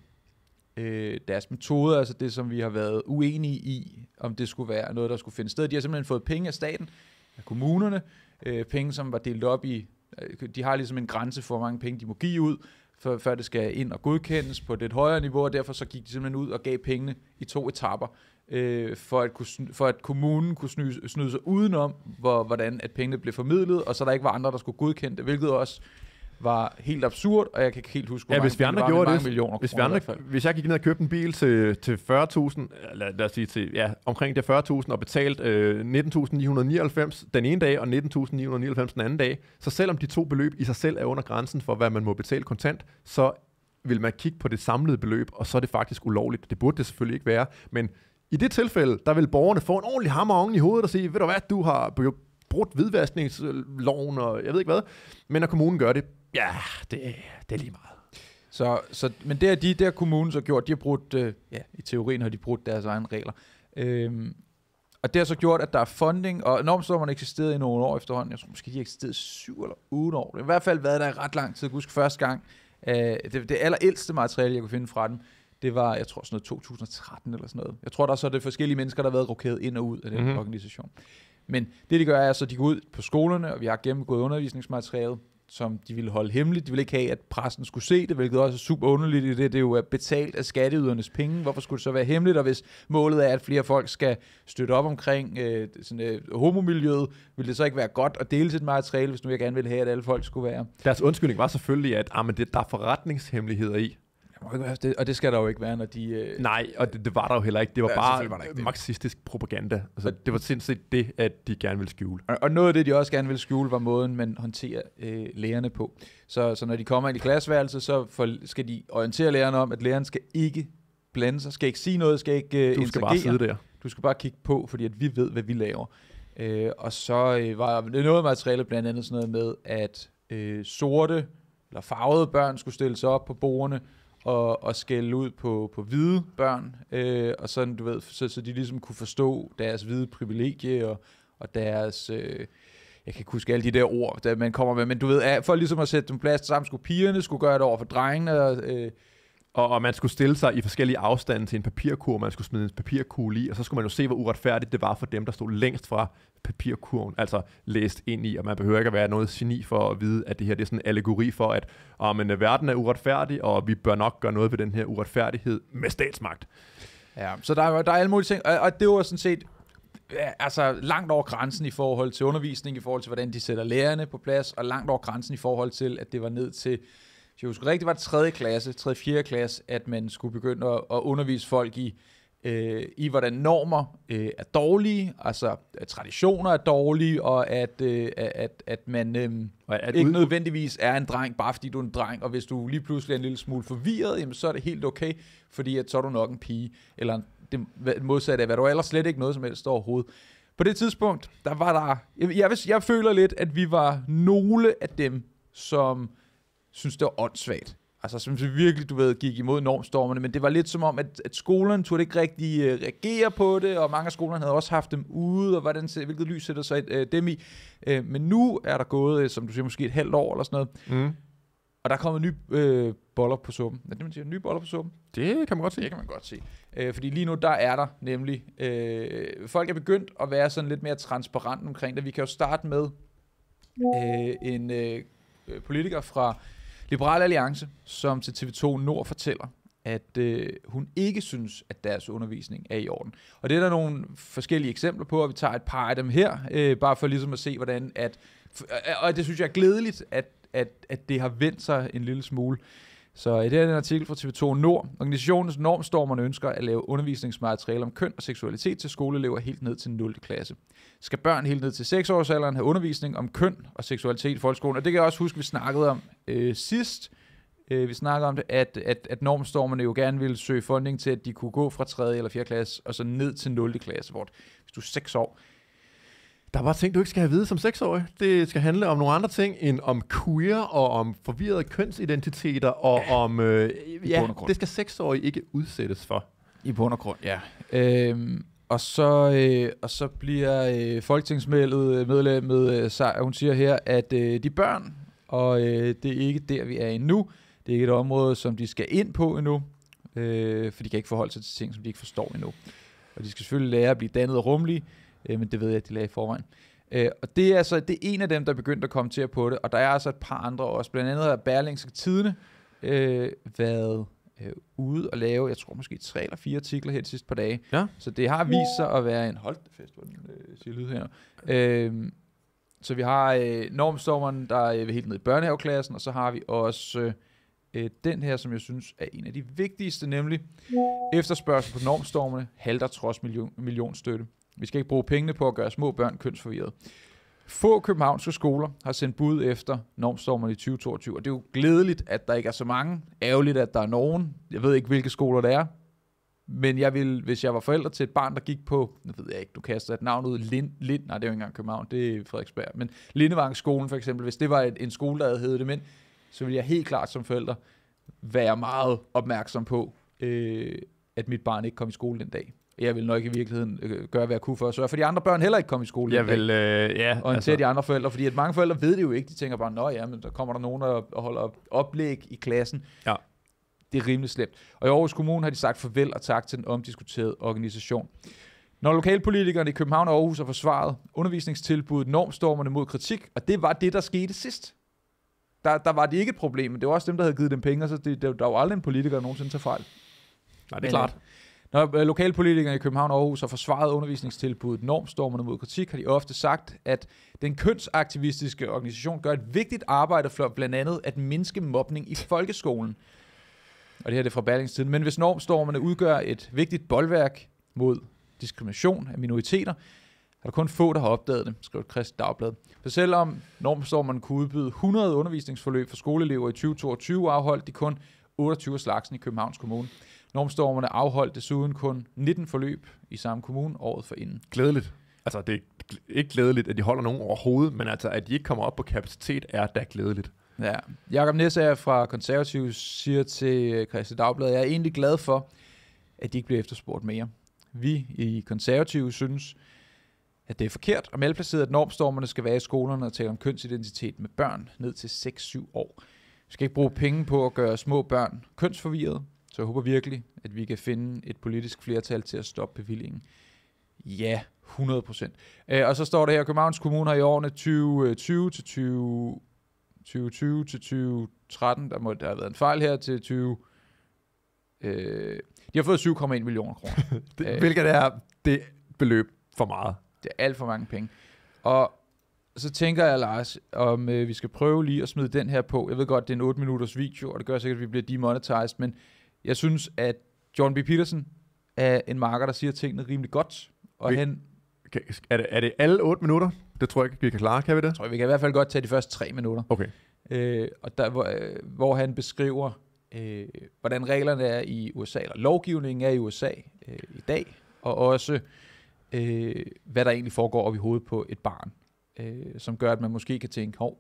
øh, deres metode, altså det, som vi har været uenige i, om det skulle være noget, der skulle finde sted. De har simpelthen fået penge af staten, af kommunerne, øh, penge, som var delt op i, øh, de har ligesom en grænse for, hvor mange penge de må give ud, før, før det skal ind og godkendes på det højere niveau, og derfor så gik de simpelthen ud og gav pengene i to etapper, øh, for, at kunne, for at kommunen kunne snyde, snyde sig udenom, hvor, hvordan at pengene blev formidlet, og så der ikke var andre, der skulle godkende det, hvilket også var helt absurd, og jeg kan ikke helt huske, hvor ja, mange, hvis vi andre gjorde det, millioner hvis, kroner, vi andre, hvis jeg gik ned og købte en bil til, til 40.000, lad, lad os sige til, ja, omkring det 40.000, og betalt øh, 19.999 den ene dag, og 19.999 den anden dag, så selvom de to beløb i sig selv er under grænsen for, hvad man må betale kontant, så vil man kigge på det samlede beløb, og så er det faktisk ulovligt. Det burde det selvfølgelig ikke være, men i det tilfælde, der vil borgerne få en ordentlig hammer oven i hovedet og sige, ved du hvad, du har brudt vidværsningsloven, og jeg ved ikke hvad. Men når kommunen gør det, ja, det, det er lige meget. Så, så, men det er de der kommunen så gjort. De har brudt, øh, ja, i teorien har de brudt deres egne regler. Øhm, og det har så gjort, at der er funding, og normstormerne eksisterede i nogle år efterhånden. Jeg tror måske, de eksisterede syv eller otte år. Det har i hvert fald været der i ret lang tid. Jeg husker første gang, øh, det, det allerældste materiale, jeg kunne finde fra dem, det var, jeg tror, sådan noget 2013 eller sådan noget. Jeg tror, der er så det forskellige mennesker, der har været rokeret ind og ud af den mm-hmm. organisation. Men det, de gør, er, så de går ud på skolerne, og vi har gennemgået undervisningsmaterialet, som de ville holde hemmeligt. De ville ikke have, at pressen skulle se det, hvilket også er super underligt i det. Det er jo betalt af skatteydernes penge. Hvorfor skulle det så være hemmeligt? Og hvis målet er, at flere folk skal støtte op omkring øh, sådan, øh, homomiljøet, ville det så ikke være godt at dele sit materiale, hvis nu jeg gerne ville have, at alle folk skulle være? Deres undskyldning var selvfølgelig, at ah, men det, der er forretningshemmeligheder i. Det, og det skal der jo ikke være, når de... Øh... Nej, og det, det var der jo heller ikke. Det var ja, bare var ikke det. marxistisk propaganda. Altså, og, det var sindssygt det, at de gerne ville skjule. Og, og noget af det, de også gerne ville skjule, var måden, man håndterer øh, lærerne på. Så, så når de kommer ind i klasseværelset, så for, skal de orientere lærerne om, at læreren skal ikke blande sig, skal ikke sige noget, skal ikke øh, Du skal interagere. bare sidde der. Du skal bare kigge på, fordi at vi ved, hvad vi laver. Øh, og så øh, var noget materiale blandt andet sådan noget med, at øh, sorte eller farvede børn skulle stilles op på bordene, og, og skælde ud på, på hvide børn, øh, og sådan, du ved, så, så de ligesom kunne forstå deres hvide privilegie og, og deres... Øh, jeg kan ikke huske alle de der ord, der man kommer med, men du ved, for ligesom at sætte dem plads sammen, skulle pigerne skulle gøre det over for drengene, og, øh, og, og man skulle stille sig i forskellige afstande til en papirkurv, man skulle smide en papirkugle i, og så skulle man jo se, hvor uretfærdigt det var for dem, der stod længst fra papirkurven, altså læst ind i, og man behøver ikke at være noget geni for at vide, at det her det er sådan en allegori for, at om men, øh, verden er uretfærdig, og vi bør nok gøre noget ved den her uretfærdighed med statsmagt. Ja, så der er, der er alle mulige ting, og, og det var sådan set altså langt over grænsen i forhold til undervisning, i forhold til, hvordan de sætter lærerne på plads, og langt over grænsen i forhold til, at det var ned til jeg husker rigtigt, var det 3. klasse, 3. 4. klasse, at man skulle begynde at, at undervise folk i, øh, i hvordan normer øh, er dårlige, altså at traditioner er dårlige, og at, øh, at, at man øh, at ikke nødvendigvis er en dreng, bare fordi du er en dreng, og hvis du lige pludselig er en lille smule forvirret, jamen, så er det helt okay, fordi at så er du nok en pige, eller en, det modsatte af, hvad du ellers slet ikke noget som helst overhovedet. På det tidspunkt, der var der, jeg, jeg, jeg føler lidt, at vi var nogle af dem, som synes, det var åndssvagt. Altså, som virkelig, du ved, gik imod normstormerne, men det var lidt som om, at, at skolerne turde ikke rigtig uh, reagere på det, og mange af skolerne havde også haft dem ude, og hvordan, hvilket lys sætter sig uh, dem i. Uh, men nu er der gået, uh, som du siger, måske et halvt år eller sådan noget, mm. og der er kommet nye uh, boller på suppen. Er det, man siger? Nye boller på suppen? Det kan man godt se. Det kan man godt se. Uh, fordi lige nu, der er der nemlig, Uh, folk er begyndt at være sådan lidt mere transparent omkring det. Vi kan jo starte med uh, en uh, politiker fra Liberal Alliance, som til TV2 Nord fortæller, at øh, hun ikke synes, at deres undervisning er i orden. Og det er der nogle forskellige eksempler på, og vi tager et par af dem her, øh, bare for ligesom at se, hvordan at... Og det synes jeg er glædeligt, at, at, at det har vendt sig en lille smule. Så det her en artikel fra TV2 Nord. Organisationens normstormerne ønsker at lave undervisningsmateriale om køn og seksualitet til skoleelever helt ned til 0. klasse. Skal børn helt ned til 6-årsalderen have undervisning om køn og seksualitet i folkeskolen? Og det kan jeg også huske, vi snakkede om øh, sidst. Øh, vi snakkede om det, at, at, at normstormerne jo gerne ville søge funding til, at de kunne gå fra 3. eller 4. klasse og så ned til 0. klasse, hvor hvis du er 6 år, der er bare ting, du ikke skal have vide som seksårig. Det skal handle om nogle andre ting end om queer og om forvirrede kønsidentiteter og ja. om... Øh, ja, det skal seksårige ikke udsættes for. I bund og grund, ja. Øhm, og, så, øh, og så bliver øh, folketingsmedlemmet med øh, øh Sejr, hun siger her, at øh, de børn, og øh, det er ikke der, vi er endnu. Det er ikke et område, som de skal ind på endnu, øh, for de kan ikke forholde sig til ting, som de ikke forstår endnu. Og de skal selvfølgelig lære at blive dannet og rummelige, øh, men det ved jeg, at de lagde i forvejen. Øh, og det er, altså, det er en af dem, der begyndte at komme at på det, og der er altså et par andre også. Blandt andet har Berlingske Tidene øh, været øh, ude og lave, jeg tror måske tre eller fire artikler her de sidste par dage. Ja. Så det har vist sig at være en... Hold fest, hvor den øh, siger lyd her. Øh, så vi har øh, normstormeren, der er øh, helt ned i børnehaveklassen, og så har vi også... Øh, øh, den her, som jeg synes er en af de vigtigste, nemlig efterspørgsel på normstormene halter trods million, millionstøtte. Vi skal ikke bruge pengene på at gøre små børn kønsforvirret. Få københavnske skoler har sendt bud efter normstormerne i 2022, og det er jo glædeligt, at der ikke er så mange. Ærgerligt, at der er nogen. Jeg ved ikke, hvilke skoler det er. Men jeg vil, hvis jeg var forælder til et barn, der gik på, nu ved jeg ikke, du kaster et navn ud, Lind, Lind nej, det er jo ikke engang København, det er Frederiksberg, men Lindevangsskolen for eksempel, hvis det var en skole, der havde det, men så ville jeg helt klart som forælder være meget opmærksom på, øh, at mit barn ikke kom i skole den dag jeg vil nok i virkeligheden øh, gøre, hvad jeg kunne for at sørge for, de andre børn heller ikke kom i skole. Jeg vil, øh, ja. Og altså. de andre forældre, fordi at mange forældre ved det jo ikke. De tænker bare, nå ja, men der kommer der nogen og holder oplæg i klassen. Ja. Det er rimelig slemt. Og i Aarhus Kommune har de sagt farvel og tak til den omdiskuterede organisation. Når lokalpolitikerne i København og Aarhus har forsvaret undervisningstilbuddet, normstormerne mod kritik, og det var det, der skete sidst. Der, der var det ikke et problem, men det var også dem, der havde givet dem penge, og så det, der, der var aldrig en politiker, der nogensinde tager fejl. Nej, det er men, klart. Når øh, lokalpolitikere i København og Aarhus har forsvaret undervisningstilbuddet normstormerne mod kritik, har de ofte sagt, at den kønsaktivistiske organisation gør et vigtigt arbejde for blandt andet at mindske mobning i folkeskolen. Og det her er det fra Berlingstiden. Men hvis normstormerne udgør et vigtigt bolværk mod diskrimination af minoriteter, er der kun få, der har opdaget det, skriver Krist Dagblad. For selvom normstormerne kunne udbyde 100 undervisningsforløb for skoleelever i 2022, afholdt de kun 28 slagsen i Københavns Kommune. Normstormerne afholdt desuden kun 19 forløb i samme kommune året for inden. Glædeligt. Altså, det er ikke glædeligt, at de holder nogen overhovedet, men altså, at de ikke kommer op på kapacitet, er da glædeligt. Ja. Jakob Nessager fra Konservativ siger til øh, Christi Dagblad, jeg er egentlig glad for, at de ikke bliver efterspurgt mere. Vi i Konservative synes, at det er forkert og malplaceret, at normstormerne skal være i skolerne og tale om kønsidentitet med børn ned til 6-7 år. Vi skal ikke bruge penge på at gøre små børn kønsforvirrede, så jeg håber virkelig, at vi kan finde et politisk flertal til at stoppe bevillingen. Ja, 100 procent. Øh, og så står der her, at Københavns Kommune har i årene 2020 til 20, 2020 til 2013, der må der have været en fejl her, til 20... Øh, de har fået 7,1 millioner kroner. det, øh, hvilket er det beløb for meget. Det er alt for mange penge. Og så tænker jeg, Lars, om øh, vi skal prøve lige at smide den her på. Jeg ved godt, det er en 8-minutters video, og det gør sikkert, at vi bliver demonetized, men jeg synes, at John B. Peterson er en marker, der siger tingene rimelig godt. Og vi, han... Kan, er, det, er det alle 8 minutter? Det tror jeg ikke, vi kan klare, kan vi det? Jeg tror vi kan i hvert fald godt tage de første 3 minutter. Okay. Øh, og der, hvor, øh, hvor han beskriver, øh, hvordan reglerne er i USA, eller lovgivningen er i USA øh, i dag, og også øh, hvad der egentlig foregår op i hovedet på et barn, øh, som gør, at man måske kan tænke, hov,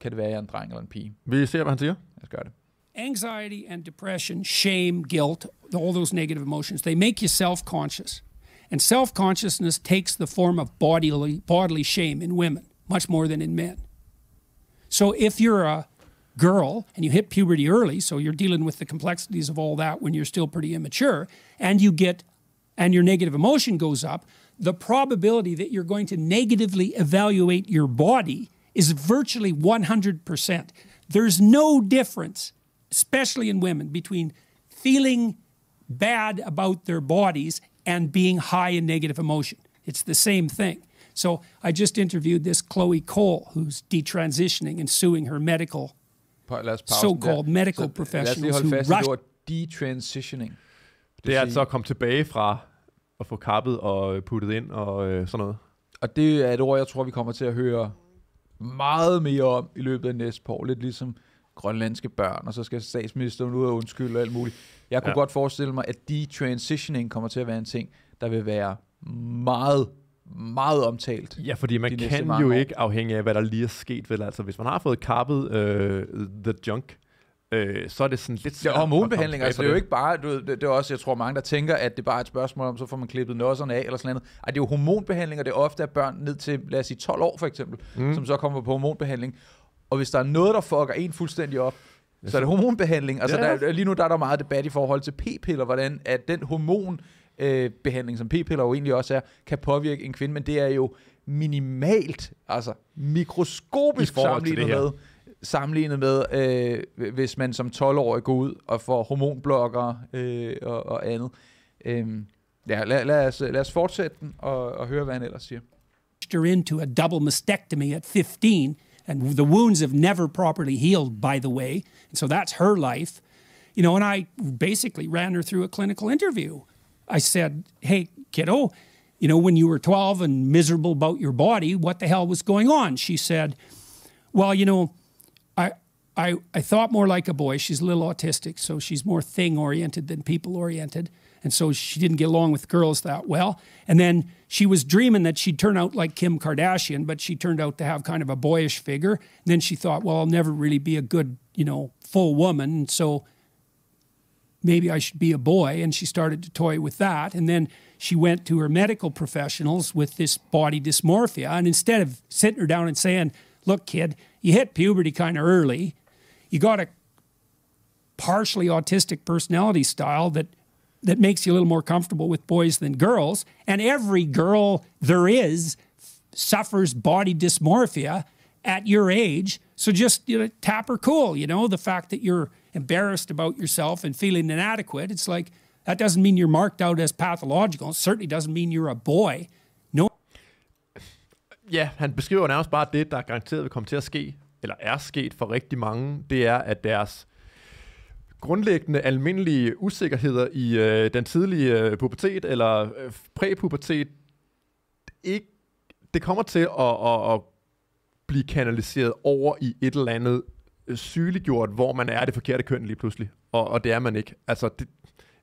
kan det være, at jeg er en dreng eller en pige? Vi ser, hvad han siger. Lad os gøre det. anxiety and depression, shame, guilt, all those negative emotions, they make you self conscious. And self consciousness takes the form of bodily, bodily shame in women much more than in men. So if you're a girl and you hit puberty early, so you're dealing with the complexities of all that when you're still pretty immature, and you get and your negative emotion goes up, the probability that you're going to negatively evaluate your body is virtually 100%. There's no difference especially in women, between feeling bad about their bodies and being high in negative emotion. It's the same thing. So I just interviewed this Chloe Cole, who's detransitioning and suing her medical, so-called medical så, professionals er who rush. detransitioning. Det, det er altså at komme tilbage fra at få kappet og øh, puttet ind og øh, sådan noget. Og det er et ord, jeg tror, vi kommer til at høre meget mere om i løbet af næste par år. Lidt ligesom grønlandske børn, og så skal statsministeren ud og undskylde og alt muligt. Jeg kunne ja. godt forestille mig, at de transitioning kommer til at være en ting, der vil være meget meget omtalt. Ja, fordi man kan jo år. ikke afhænge af, hvad der lige er sket. Vel? Altså, hvis man har fået kappet øh, The Junk, øh, så er det sådan lidt... Ja, hormonbehandling, altså det er jo ikke bare, du, det, det er også, jeg tror mange, der tænker, at det bare er et spørgsmål om, så får man klippet nosserne af eller sådan noget. Ej, det er jo hormonbehandling, og det er ofte af børn ned til, lad os sige, 12 år for eksempel, mm. som så kommer på hormonbehandling. Og hvis der er noget, der fucker en fuldstændig op, så er det hormonbehandling. Altså, ja. der, lige nu der er der meget debat i forhold til p-piller, hvordan at den hormonbehandling, øh, som p-piller jo egentlig også er, kan påvirke en kvinde, men det er jo minimalt, altså mikroskopisk sammenlignet med, sammenlignet med, øh, hvis man som 12-årig går ud og får hormonblokker øh, og, og andet. Øh, ja, lad, lad, os, lad os fortsætte den og, og høre, hvad han ellers siger. into a double mastectomy at 15 And the wounds have never properly healed, by the way. And so that's her life. You know, and I basically ran her through a clinical interview. I said, Hey, kiddo, you know, when you were 12 and miserable about your body, what the hell was going on? She said, Well, you know, I, I, I thought more like a boy. She's a little autistic, so she's more thing oriented than people oriented. And so she didn't get along with girls that well. And then she was dreaming that she'd turn out like Kim Kardashian, but she turned out to have kind of a boyish figure. And then she thought, well, I'll never really be a good, you know, full woman. so maybe I should be a boy. And she started to toy with that. And then she went to her medical professionals with this body dysmorphia. And instead of sitting her down and saying, look, kid, you hit puberty kind of early. You got a partially autistic personality style that that makes you a little more comfortable with boys than girls. And every girl there is suffers body dysmorphia at your age. So just you know, tap her cool. You know, the fact that you're embarrassed about yourself and feeling inadequate, it's like that doesn't mean you're marked out as pathological. It certainly doesn't mean you're a boy. No. Ja, han beskriver nærmest bare det, der garanteret vil komme til at ske, eller er sket for rigtig mange, det er, at deres grundlæggende almindelige usikkerheder i øh, den tidlige øh, pubertet eller øh, præpubertet ikke det kommer til at, at, at blive kanaliseret over i et eller andet øh, sygeliggjort, hvor man er det forkerte køn lige pludselig, og, og det er man ikke. Altså, det,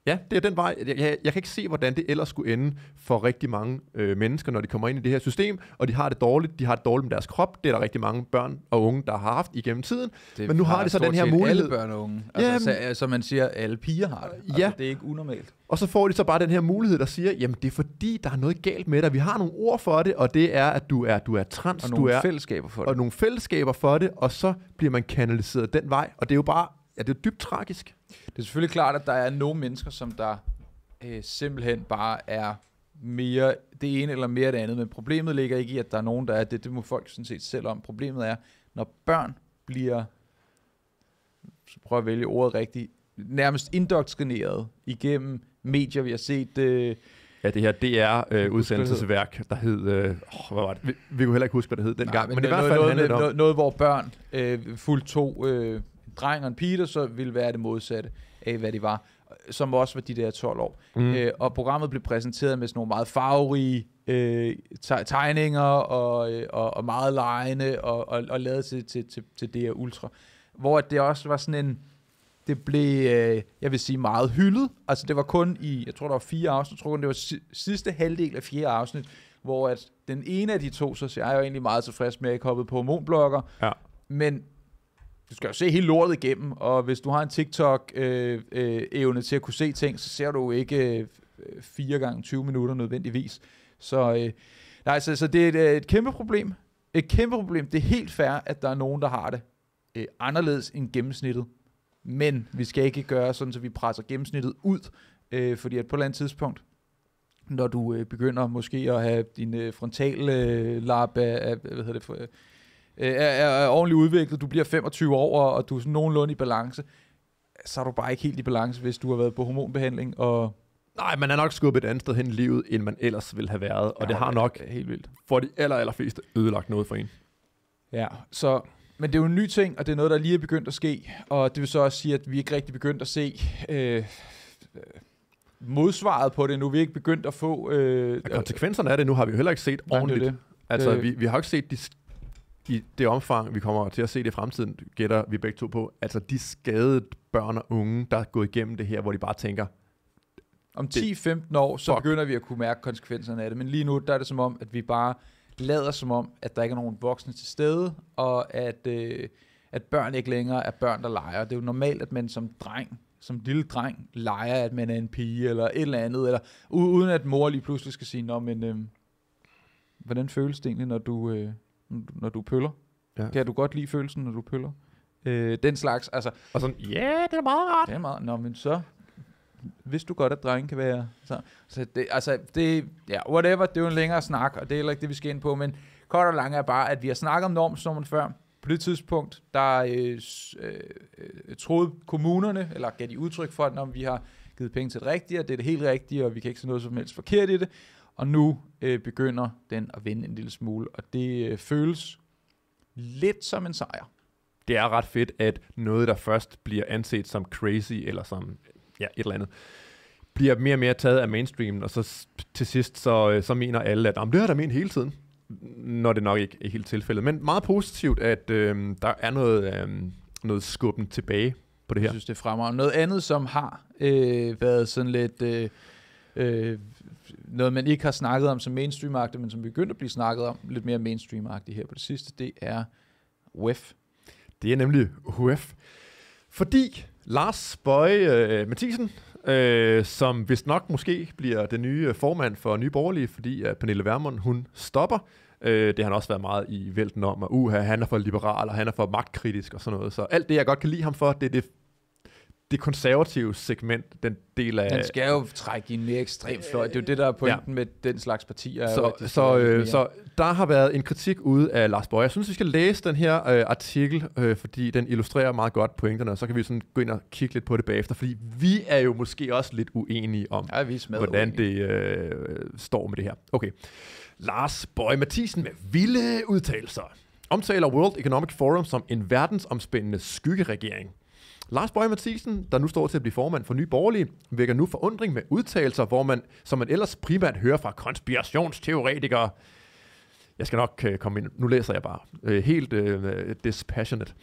Ja, det er den vej. Jeg, jeg, jeg kan ikke se, hvordan det ellers skulle ende for rigtig mange øh, mennesker, når de kommer ind i det her system, og de har det dårligt. De har det dårligt med deres krop. Det er der rigtig mange børn og unge, der har haft igennem tiden. Det Men nu har de så den her mulighed. alle børn og unge. Altså, Jamen, så, øh, så man siger, alle piger har det. Altså, ja. Det er ikke unormalt. Og så får de så bare den her mulighed, der siger, jamen det er fordi, der er noget galt med dig. Vi har nogle ord for det, og det er, at du er, du er trans. Og nogle du er, fællesskaber for det. Og nogle fællesskaber for det, og så bliver man kanaliseret den vej. Og det er jo bare, ja, det er dybt tragisk. Det er selvfølgelig klart, at der er nogle mennesker, som der øh, simpelthen bare er mere det ene eller mere det andet, men problemet ligger ikke i, at der er nogen, der er det. Det må folk sådan set selv om. Problemet er, når børn bliver, så prøv at vælge ordet rigtigt, nærmest indoktrineret igennem medier, vi har set... Øh, Ja, det her DR-udsendelsesværk, øh, der hed... Øh, hvad var det? Vi, vi kunne heller ikke huske, hvad det hed dengang. Nej, men, men det var i hvert fald noget, noget, noget, noget, hvor børn øh, fuldt to... Øh, dreng og en pige, der så ville være det modsatte af, hvad de var, som også var de der 12 år. Mm. Øh, og programmet blev præsenteret med sådan nogle meget farverige øh, tegninger og, øh, og, og meget lejende og, og, og lavet til, til, til, til det her ultra. Hvor det også var sådan en, det blev, øh, jeg vil sige, meget hyldet. Altså det var kun i, jeg tror der var fire afsnit, jeg tror kun det var sidste halvdel af fire afsnit, hvor at den ene af de to, så siger jeg er jo egentlig meget tilfreds med, at jeg ikke hoppede på hormonblokker. Ja. Men du skal jo se hele lortet igennem, og hvis du har en TikTok-evne øh, øh, til at kunne se ting, så ser du ikke 4 øh, gange 20 minutter nødvendigvis. Så, øh, nej, så, så det er et, et kæmpe problem. Et kæmpe problem. Det er helt fair, at der er nogen, der har det øh, anderledes end gennemsnittet. Men vi skal ikke gøre sådan, så vi presser gennemsnittet ud, øh, fordi at på et eller andet tidspunkt, når du øh, begynder måske at have din øh, frontale øh, lap af, hvad hedder det, for, øh, øh, er, er ordentligt udviklet, du bliver 25 år, og du er sådan nogenlunde i balance, så er du bare ikke helt i balance, hvis du har været på hormonbehandling og Nej, man er nok skubbet et andet sted hen i livet, end man ellers ville have været, og ja, det har nok det helt vildt. for de aller, fleste ødelagt noget for en. Ja, så, men det er jo en ny ting, og det er noget, der lige er begyndt at ske, og det vil så også sige, at vi ikke rigtig begyndt at se øh, modsvaret på det nu. Vi er ikke begyndt at få... Øh, konsekvenserne af det nu har vi jo heller ikke set ordentligt. Det det. Altså, øh, vi, vi har ikke set de i det omfang, vi kommer til at se det i fremtiden, gætter vi begge to på, altså de skadede børn og unge, der er gået igennem det her, hvor de bare tænker, om 10-15 år, så fuck. begynder vi at kunne mærke konsekvenserne af det, men lige nu, der er det som om, at vi bare lader som om, at der ikke er nogen voksne til stede, og at, øh, at børn ikke længere er børn, der leger. Det er jo normalt, at man som dreng, som lille dreng, leger, at man er en pige, eller et eller andet, eller uden at mor lige pludselig skal sige, Nå, men øh, hvordan føles det egentlig, når du... Øh, når du pøller. Ja. Kan du godt lide følelsen, når du pøller? Øh, den slags, altså... Og sådan, ja, yeah, det er meget rart. Det er meget... Nå, men så hvis du godt, at drengen kan være... Så, så det, altså, det, ja, whatever, det er jo en længere snak, og det er heller ikke det, vi skal ind på, men kort og langt er bare, at vi har snakket om normsummen før. På det tidspunkt, der øh, øh, øh, troede kommunerne, eller gav de udtryk for, at når vi har givet penge til det rigtige, og det er det helt rigtige, og vi kan ikke se noget som helst forkert i det. Og nu øh, begynder den at vinde en lille smule, og det øh, føles lidt som en sejr. Det er ret fedt, at noget, der først bliver anset som crazy, eller som ja, et eller andet, bliver mere og mere taget af mainstreamen, og så til sidst, så, øh, så mener alle, at det har der ment hele tiden, når det nok ikke er helt tilfældet. Men meget positivt, at øh, der er noget, øh, noget skubben tilbage på det her. Jeg synes, det fremmer. Noget andet, som har øh, været sådan lidt... Øh, øh, noget, man ikke har snakket om som mainstream men som begyndte at blive snakket om lidt mere mainstream her på det sidste, det er UEF. Det er nemlig UEF. Fordi Lars Bøje øh, Mathisen, øh, som vist nok måske bliver den nye øh, formand for Nye Borgerlige, fordi at øh, Pernille Vermund, hun stopper. Øh, det har han også været meget i vælten om, at uh, han er for liberal, og han er for magtkritisk og sådan noget. Så alt det, jeg godt kan lide ham for, det er det det konservative segment, den del af... Den skal jo trække i en mere ekstrem øh, fløj. Det er jo det, der er pointen ja. med den slags partier. Så, jo, så, øh, så der har været en kritik ude af Lars Borg. Jeg synes, vi skal læse den her øh, artikel, øh, fordi den illustrerer meget godt pointerne, og så kan vi sådan gå ind og kigge lidt på det bagefter, fordi vi er jo måske også lidt uenige om, ja, vi hvordan uenige. det øh, står med det her. Okay. Lars Borg Mathisen med vilde udtalelser omtaler World Economic Forum som en verdensomspændende skyggeregering. Lars Bøge Mathisen, der nu står til at blive formand for Nye Borgerlige, vækker nu forundring med udtalelser, hvor man, som man ellers primært hører fra konspirationsteoretikere. Jeg skal nok øh, komme ind. Nu læser jeg bare. Øh, helt øh, dispassionate.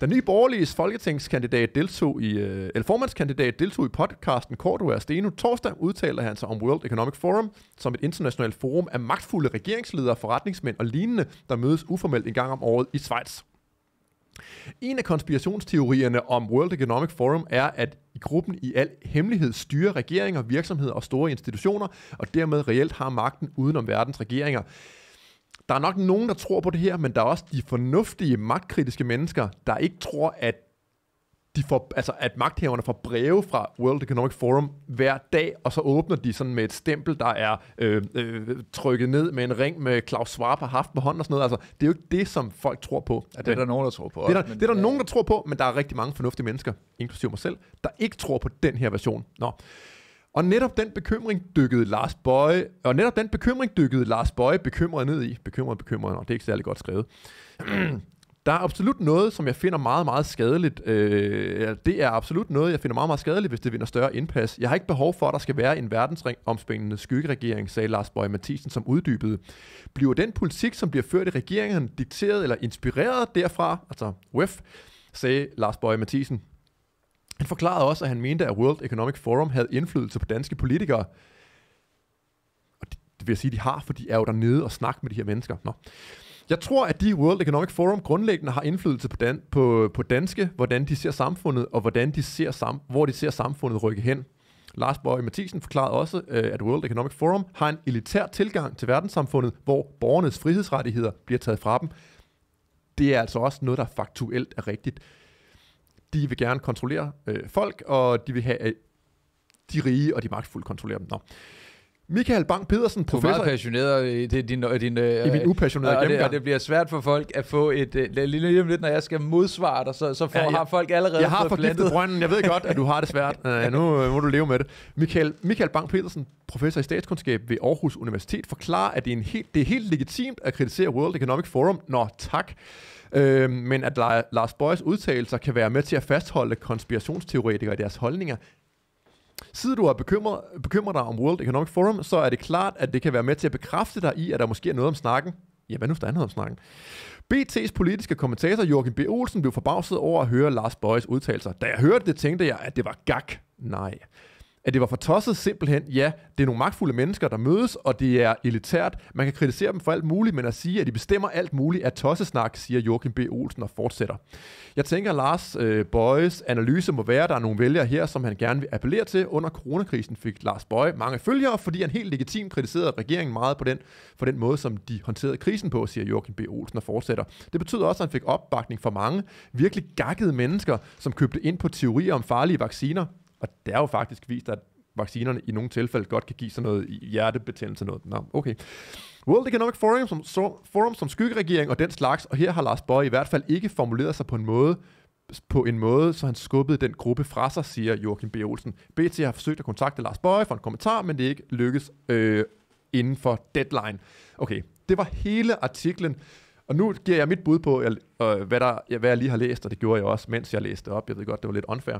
Da Nye Borgerliges folketingskandidat deltog i, øh, eller formandskandidat deltog i podcasten Cordua Steno torsdag, udtalte han sig om World Economic Forum som et internationalt forum af magtfulde regeringsledere, forretningsmænd og lignende, der mødes uformelt en gang om året i Schweiz. En af konspirationsteorierne om World Economic Forum er, at i gruppen i al hemmelighed styrer regeringer, virksomheder og store institutioner, og dermed reelt har magten udenom verdens regeringer. Der er nok nogen, der tror på det her, men der er også de fornuftige, magtkritiske mennesker, der ikke tror, at de får, altså, at magthaverne får breve fra World Economic Forum hver dag, og så åbner de sådan med et stempel, der er øh, øh, trykket ned med en ring med Claus Schwab har haft på hånden og sådan noget. Altså, det er jo ikke det, som folk tror på. Ja, det er der nogen, der tror på. Det er der, men, det er der ja. nogen, der tror på, men der er rigtig mange fornuftige mennesker, inklusive mig selv, der ikke tror på den her version. Nå. Og netop den bekymring dykkede Lars Bøje, og netop den bekymring dykkede Lars Bøje bekymret ned i. Bekymret, bekymret, og det er ikke særlig godt skrevet. Der er absolut noget, som jeg finder meget, meget skadeligt. Øh, det er absolut noget, jeg finder meget, meget skadeligt, hvis det vinder større indpas. Jeg har ikke behov for, at der skal være en verdensomspændende skyggeregering, sagde Lars Bøge Mathisen, som uddybede. Bliver den politik, som bliver ført i regeringen, dikteret eller inspireret derfra, altså WEF, sagde Lars Bøge Mathisen. Han forklarede også, at han mente, at World Economic Forum havde indflydelse på danske politikere. Og det, det vil jeg sige, de har, for de er jo dernede og snakker med de her mennesker. Nå. Jeg tror, at de World Economic Forum grundlæggende har indflydelse på, dan- på, på danske, hvordan de ser samfundet, og hvordan de ser sam- hvor de ser samfundet rykke hen. Lars Borg Mathisen forklarede også, øh, at World Economic Forum har en elitær tilgang til verdenssamfundet, hvor borgernes frihedsrettigheder bliver taget fra dem. Det er altså også noget, der faktuelt er rigtigt. De vil gerne kontrollere øh, folk, og de vil have, øh, de rige og de magtfulde kontrollere dem. Nå. Michael Bang Pedersen, professor... Du er meget passioneret i det, din, din, øh, I min øh, upassionerede gennemgang. Det, og det bliver svært for folk at få et... Øh, lige om lidt, når jeg skal modsvare dig, så, så får, ja, ja. har folk allerede... Jeg har forgiftet brønden. Jeg ved godt, at du har det svært. Ja, [laughs] øh, nu må du leve med det. Michael, Michael Bang Pedersen, professor i statskundskab ved Aarhus Universitet, forklarer, at det er, en helt, det er helt legitimt at kritisere World Economic Forum. Nå, tak. Øh, men at Lars Bøjs udtalelser kan være med til at fastholde konspirationsteoretikere i deres holdninger, Sidder du og bekymret, bekymret dig om World Economic Forum, så er det klart, at det kan være med til at bekræfte dig i, at der måske er noget om snakken. Ja, hvad nu, der er noget om snakken? BT's politiske kommentator Jørgen B. Olsen blev forbavset over at høre Lars Bøjes udtalelser. Da jeg hørte det, tænkte jeg, at det var gak. Nej at det var for tosset simpelthen. Ja, det er nogle magtfulde mennesker, der mødes, og det er elitært. Man kan kritisere dem for alt muligt, men at sige, at de bestemmer alt muligt, er tossesnak, siger Joachim B. Olsen og fortsætter. Jeg tænker, at Lars øh, Bøjes analyse må være, at der er nogle vælgere her, som han gerne vil appellere til. Under coronakrisen fik Lars Bøje mange følgere, fordi han helt legitimt kritiserede regeringen meget på den, for den måde, som de håndterede krisen på, siger Joachim B. Olsen og fortsætter. Det betyder også, at han fik opbakning fra mange virkelig gakkede mennesker, som købte ind på teorier om farlige vacciner. Og det er jo faktisk vist, at vaccinerne i nogle tilfælde godt kan give sådan noget hjertebetændelse noget. Nå, okay. World Economic Forum som, so, forum som skyggeregering og den slags, og her har Lars Bøge i hvert fald ikke formuleret sig på en måde, på en måde, så han skubbede den gruppe fra sig, siger Joachim B. Olsen. BT har forsøgt at kontakte Lars Bøge for en kommentar, men det ikke lykkes øh, inden for deadline. Okay, det var hele artiklen. Og nu giver jeg mit bud på, øh, hvad, der, hvad jeg lige har læst, og det gjorde jeg også, mens jeg læste op. Jeg ved godt, det var lidt unfair.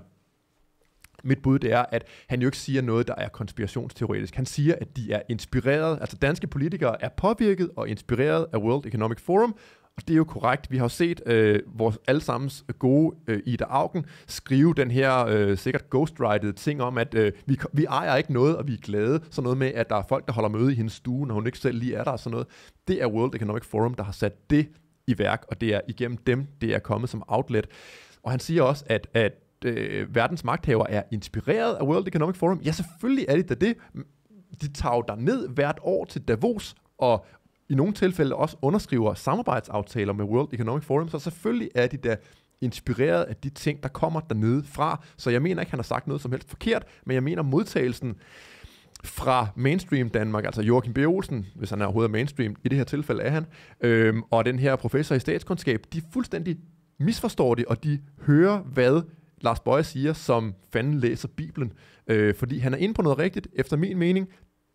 Mit bud det er, at han jo ikke siger noget, der er konspirationsteoretisk. Han siger, at de er inspireret, altså danske politikere er påvirket og inspireret af World Economic Forum, og det er jo korrekt. Vi har jo set øh, vores allesammens gode øh, Ida Augen skrive den her øh, sikkert ghostwritede ting om, at øh, vi, vi ejer ikke noget, og vi er glade. Sådan noget med, at der er folk, der holder møde i hendes stue, når hun ikke selv lige er der og sådan noget. Det er World Economic Forum, der har sat det i værk, og det er igennem dem, det er kommet som outlet. Og han siger også, at, at øh, verdens magthaver er inspireret af World Economic Forum? Ja, selvfølgelig er det da det. De tager der ned hvert år til Davos og i nogle tilfælde også underskriver samarbejdsaftaler med World Economic Forum, så selvfølgelig er de da inspireret af de ting, der kommer dernede fra. Så jeg mener ikke, han har sagt noget som helst forkert, men jeg mener modtagelsen fra mainstream Danmark, altså Joachim B. Olsen, hvis han er overhovedet mainstream, i det her tilfælde er han, øhm, og den her professor i statskundskab, de fuldstændig misforstår det, og de hører, hvad Lars Bøje siger, som fanden læser Bibelen. Øh, fordi han er inde på noget rigtigt, efter min mening.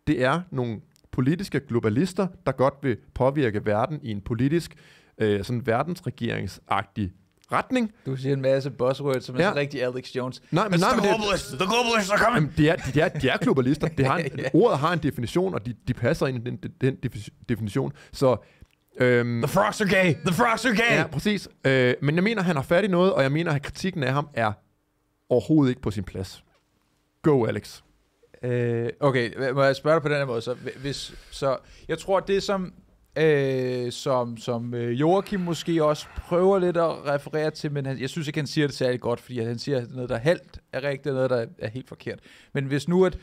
Det er nogle politiske globalister, der godt vil påvirke verden i en politisk, øh, sådan verdensregeringsagtig retning. Du siger en masse buzzwords, som er ja. sådan rigtig Alex Jones. Nej, men, nej, men globalists, the globalists are coming. Jamen, de, er, de, er, de er globalister. Det har en, [laughs] ja. Ordet har en definition, og de, de passer ind i den, den definition. Så Øhm, The frogs are gay! The frogs are gay! Ja, præcis. Øh, men jeg mener, han har fat i noget, og jeg mener, at kritikken af ham er overhovedet ikke på sin plads. Go, Alex. Øh, okay, må jeg spørge dig på den her måde? Så, hvis, så jeg tror, det som, øh, som, som øh, Joachim måske også prøver lidt at referere til, men han, jeg synes ikke, han siger det særlig godt, fordi han siger noget, der er halvt er rigtigt, og noget, der er helt forkert. Men hvis nu, at,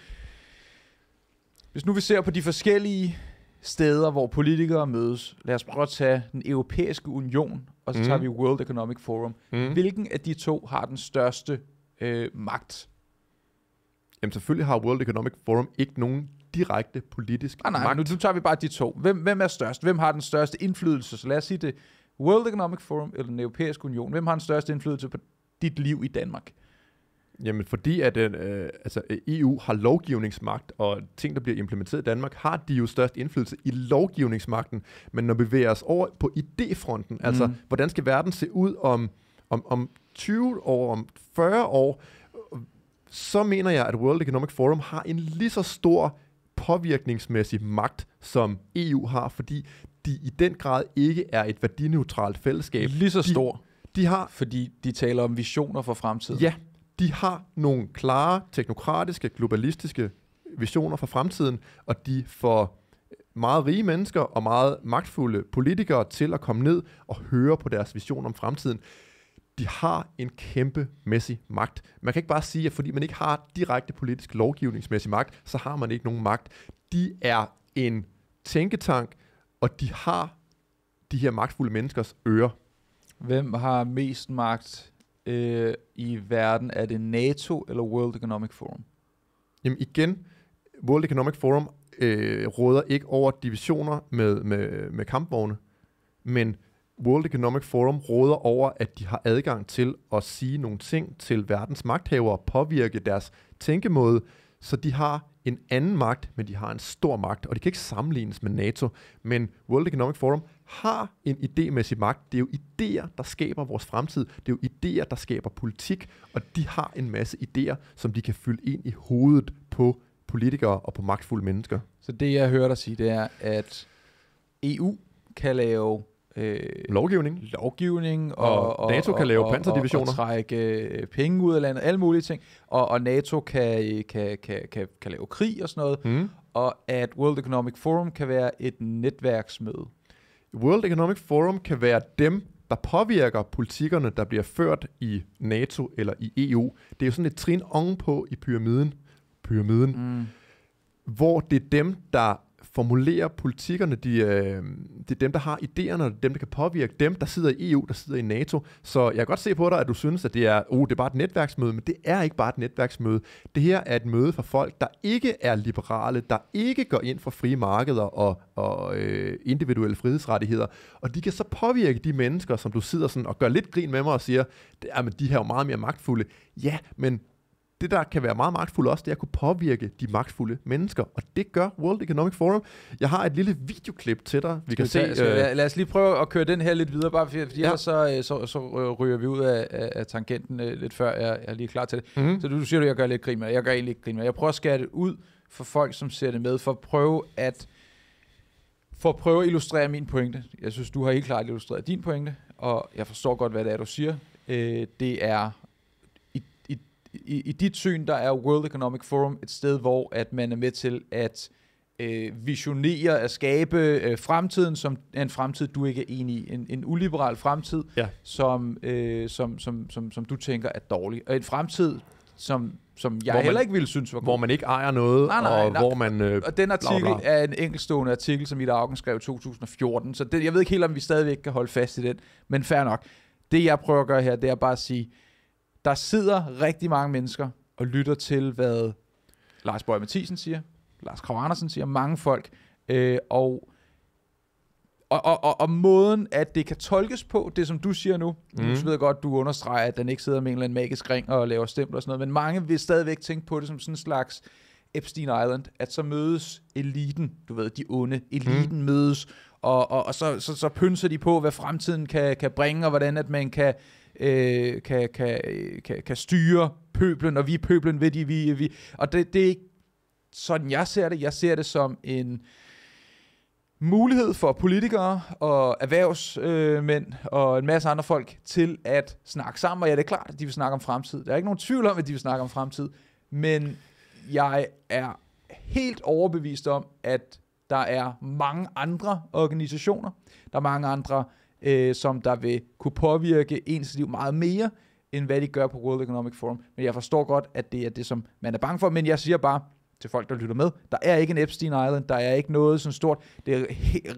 hvis nu vi ser på de forskellige steder, hvor politikere mødes. Lad os prøve at tage den europæiske union, og så mm. tager vi World Economic Forum. Mm. Hvilken af de to har den største øh, magt? Jamen selvfølgelig har World Economic Forum ikke nogen direkte politisk ah, nej, magt. Nu, nu tager vi bare de to. Hvem, hvem er størst? Hvem har den største indflydelse? Så lad os sige det. World Economic Forum eller den europæiske union. Hvem har den største indflydelse på dit liv i Danmark? Jamen fordi at øh, øh altså, EU har lovgivningsmagt, og ting, der bliver implementeret i Danmark, har de jo størst indflydelse i lovgivningsmagten. Men når vi bevæger os over på idéfronten, mm. altså hvordan skal verden se ud om, om, om 20 år, om 40 år, så mener jeg, at World Economic Forum har en lige så stor påvirkningsmæssig magt, som EU har, fordi de i den grad ikke er et værdineutralt fællesskab. Lige så stor. De, de har... Fordi de taler om visioner for fremtiden. Ja, de har nogle klare, teknokratiske, globalistiske visioner for fremtiden, og de får meget rige mennesker og meget magtfulde politikere til at komme ned og høre på deres vision om fremtiden. De har en kæmpe mæssig magt. Man kan ikke bare sige, at fordi man ikke har direkte politisk lovgivningsmæssig magt, så har man ikke nogen magt. De er en tænketank, og de har de her magtfulde menneskers ører. Hvem har mest magt øh, i verden? Er det NATO eller World Economic Forum? Jamen igen, World Economic Forum øh, råder ikke over divisioner med, med, med kampvogne, men World Economic Forum råder over, at de har adgang til at sige nogle ting til verdens magthavere, påvirke deres tænkemåde, så de har en anden magt, men de har en stor magt, og de kan ikke sammenlignes med NATO. Men World Economic Forum har en idémæssig magt. Det er jo idéer, der skaber vores fremtid. Det er jo idéer, der skaber politik, og de har en masse idéer, som de kan fylde ind i hovedet på politikere og på magtfulde mennesker. Så det, jeg hører dig sige, det er, at EU kan lave Øh, lovgivning. Lovgivning. Og, og NATO og, kan lave og, panserdivisioner. Og, og trække øh, penge ud af landet, alle mulige ting. Og, og NATO kan, øh, kan, kan, kan, kan lave krig og sådan noget. Mm. Og at World Economic Forum kan være et netværksmøde. World Economic Forum kan være dem, der påvirker politikkerne, der bliver ført i NATO eller i EU. Det er jo sådan et trin ovenpå i pyramiden. pyramiden mm. Hvor det er dem, der formulerer politikerne, de, øh, det er dem, der har idéerne, og dem, der kan påvirke dem, der sidder i EU, der sidder i NATO. Så jeg kan godt se på dig, at du synes, at det er, oh, det er bare et netværksmøde, men det er ikke bare et netværksmøde. Det her er et møde for folk, der ikke er liberale, der ikke går ind for frie markeder og, og øh, individuelle frihedsrettigheder. Og de kan så påvirke de mennesker, som du sidder sådan og gør lidt grin med mig og siger, at de her er jo meget mere magtfulde. Ja, men det, der kan være meget magtfuldt også, det er at kunne påvirke de magtfulde mennesker. Og det gør World Economic Forum. Jeg har et lille videoklip til dig, vi skal kan tage, se. Skal, øh, lad os lige prøve at køre den her lidt videre, bare fordi, fordi ja. Øh, så, så, så øh, ryger vi ud af, af tangenten øh, lidt før, jeg, jeg er lige klar til det. Mm-hmm. Så du, du siger, at jeg gør lidt grin Jeg gør egentlig ikke grin Jeg prøver at skære det ud for folk, som ser det med, for at prøve at for at prøve at illustrere min pointe. Jeg synes, du har helt klart illustreret din pointe, og jeg forstår godt, hvad det er, du siger. Øh, det er i, i dit syn, der er World Economic Forum et sted, hvor at man er med til at øh, visionere, at skabe øh, fremtiden, som er en fremtid, du ikke er enig i. En, en uliberal fremtid, ja. som, øh, som, som, som, som du tænker er dårlig. Og en fremtid, som, som jeg man, heller ikke ville synes var god. Hvor man ikke ejer noget, nej, nej, og nej. hvor man... Øh, og den artikel bla, bla. er en enkeltstående artikel, som Ida Augen skrev i 2014, så det, jeg ved ikke helt, om vi stadigvæk kan holde fast i den, men fair nok. Det jeg prøver at gøre her, det er bare at sige, der sidder rigtig mange mennesker og lytter til, hvad Lars Bøge Mathisen siger, Lars Krav Andersen siger, mange folk. Øh, og, og, og, og, og måden, at det kan tolkes på, det som du siger nu, mm. du ved godt, du understreger, at den ikke sidder med en eller anden magisk ring og laver stempler og sådan noget, men mange vil stadigvæk tænke på det som sådan en slags Epstein Island, at så mødes eliten, du ved, de onde, eliten mm. mødes, og, og, og så, så, så pynser de på, hvad fremtiden kan, kan bringe, og hvordan at man kan øh, kan, kan, kan, kan styre pøblen, og vi er pøblen ved de, vi, vi. Og det, det er ikke sådan, jeg ser det. Jeg ser det som en mulighed for politikere og erhvervsmænd øh, og en masse andre folk til at snakke sammen. Og ja, det er klart, at de vil snakke om fremtid. Der er ikke nogen tvivl om, at de vil snakke om fremtid. Men jeg er helt overbevist om, at der er mange andre organisationer, der er mange andre øh, som der vil kunne påvirke ens liv meget mere, end hvad de gør på World Economic Forum. Men jeg forstår godt, at det er det, som man er bange for, men jeg siger bare til folk, der lytter med, der er ikke en Epstein Island, der er ikke noget sådan stort. Det er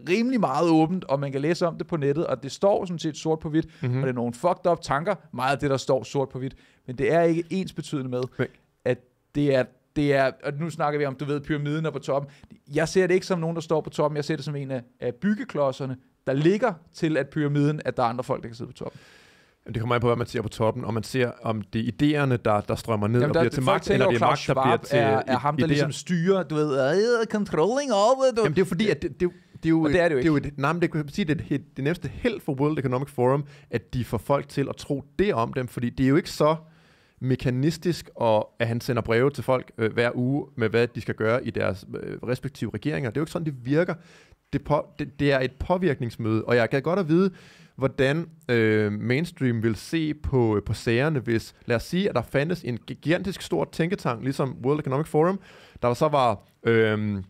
rimelig meget åbent, og man kan læse om det på nettet, og det står sådan set sort på hvidt, mm-hmm. og det er nogle fucked up tanker, meget af det, der står sort på hvidt, men det er ikke ens betydende med, okay. at det er det er, og nu snakker vi om, du ved, pyramiden er på toppen. Jeg ser det ikke som nogen, der står på toppen. Jeg ser det som en af, af byggeklodserne der ligger til, at pyramiden, at der er andre folk, der kan sidde på toppen? Det kommer an på, hvad man ser på toppen, og man ser, om det er idéerne, der, der strømmer ned Jamen, og der, og bliver til magt, eller det er magt, der bliver til er, er ham, der idéer. ligesom styrer, du ved, controlling all the... Jamen, det er fordi, at det, det, det er jo, det er det jo ikke. Det er jo et, nej, men det kan sige, det, er det næste held for World Economic Forum, at de får folk til at tro det om dem, fordi det er jo ikke så mekanistisk, og at han sender breve til folk øh, hver uge med, hvad de skal gøre i deres øh, respektive regeringer. Det er jo ikke sådan, det virker det, på, det, det er et påvirkningsmøde, og jeg kan godt at vide, hvordan øh, mainstream vil se på, øh, på sagerne, hvis, lad os sige, at der fandtes en gigantisk stor tænketank, ligesom World Economic Forum, der så var... Øh,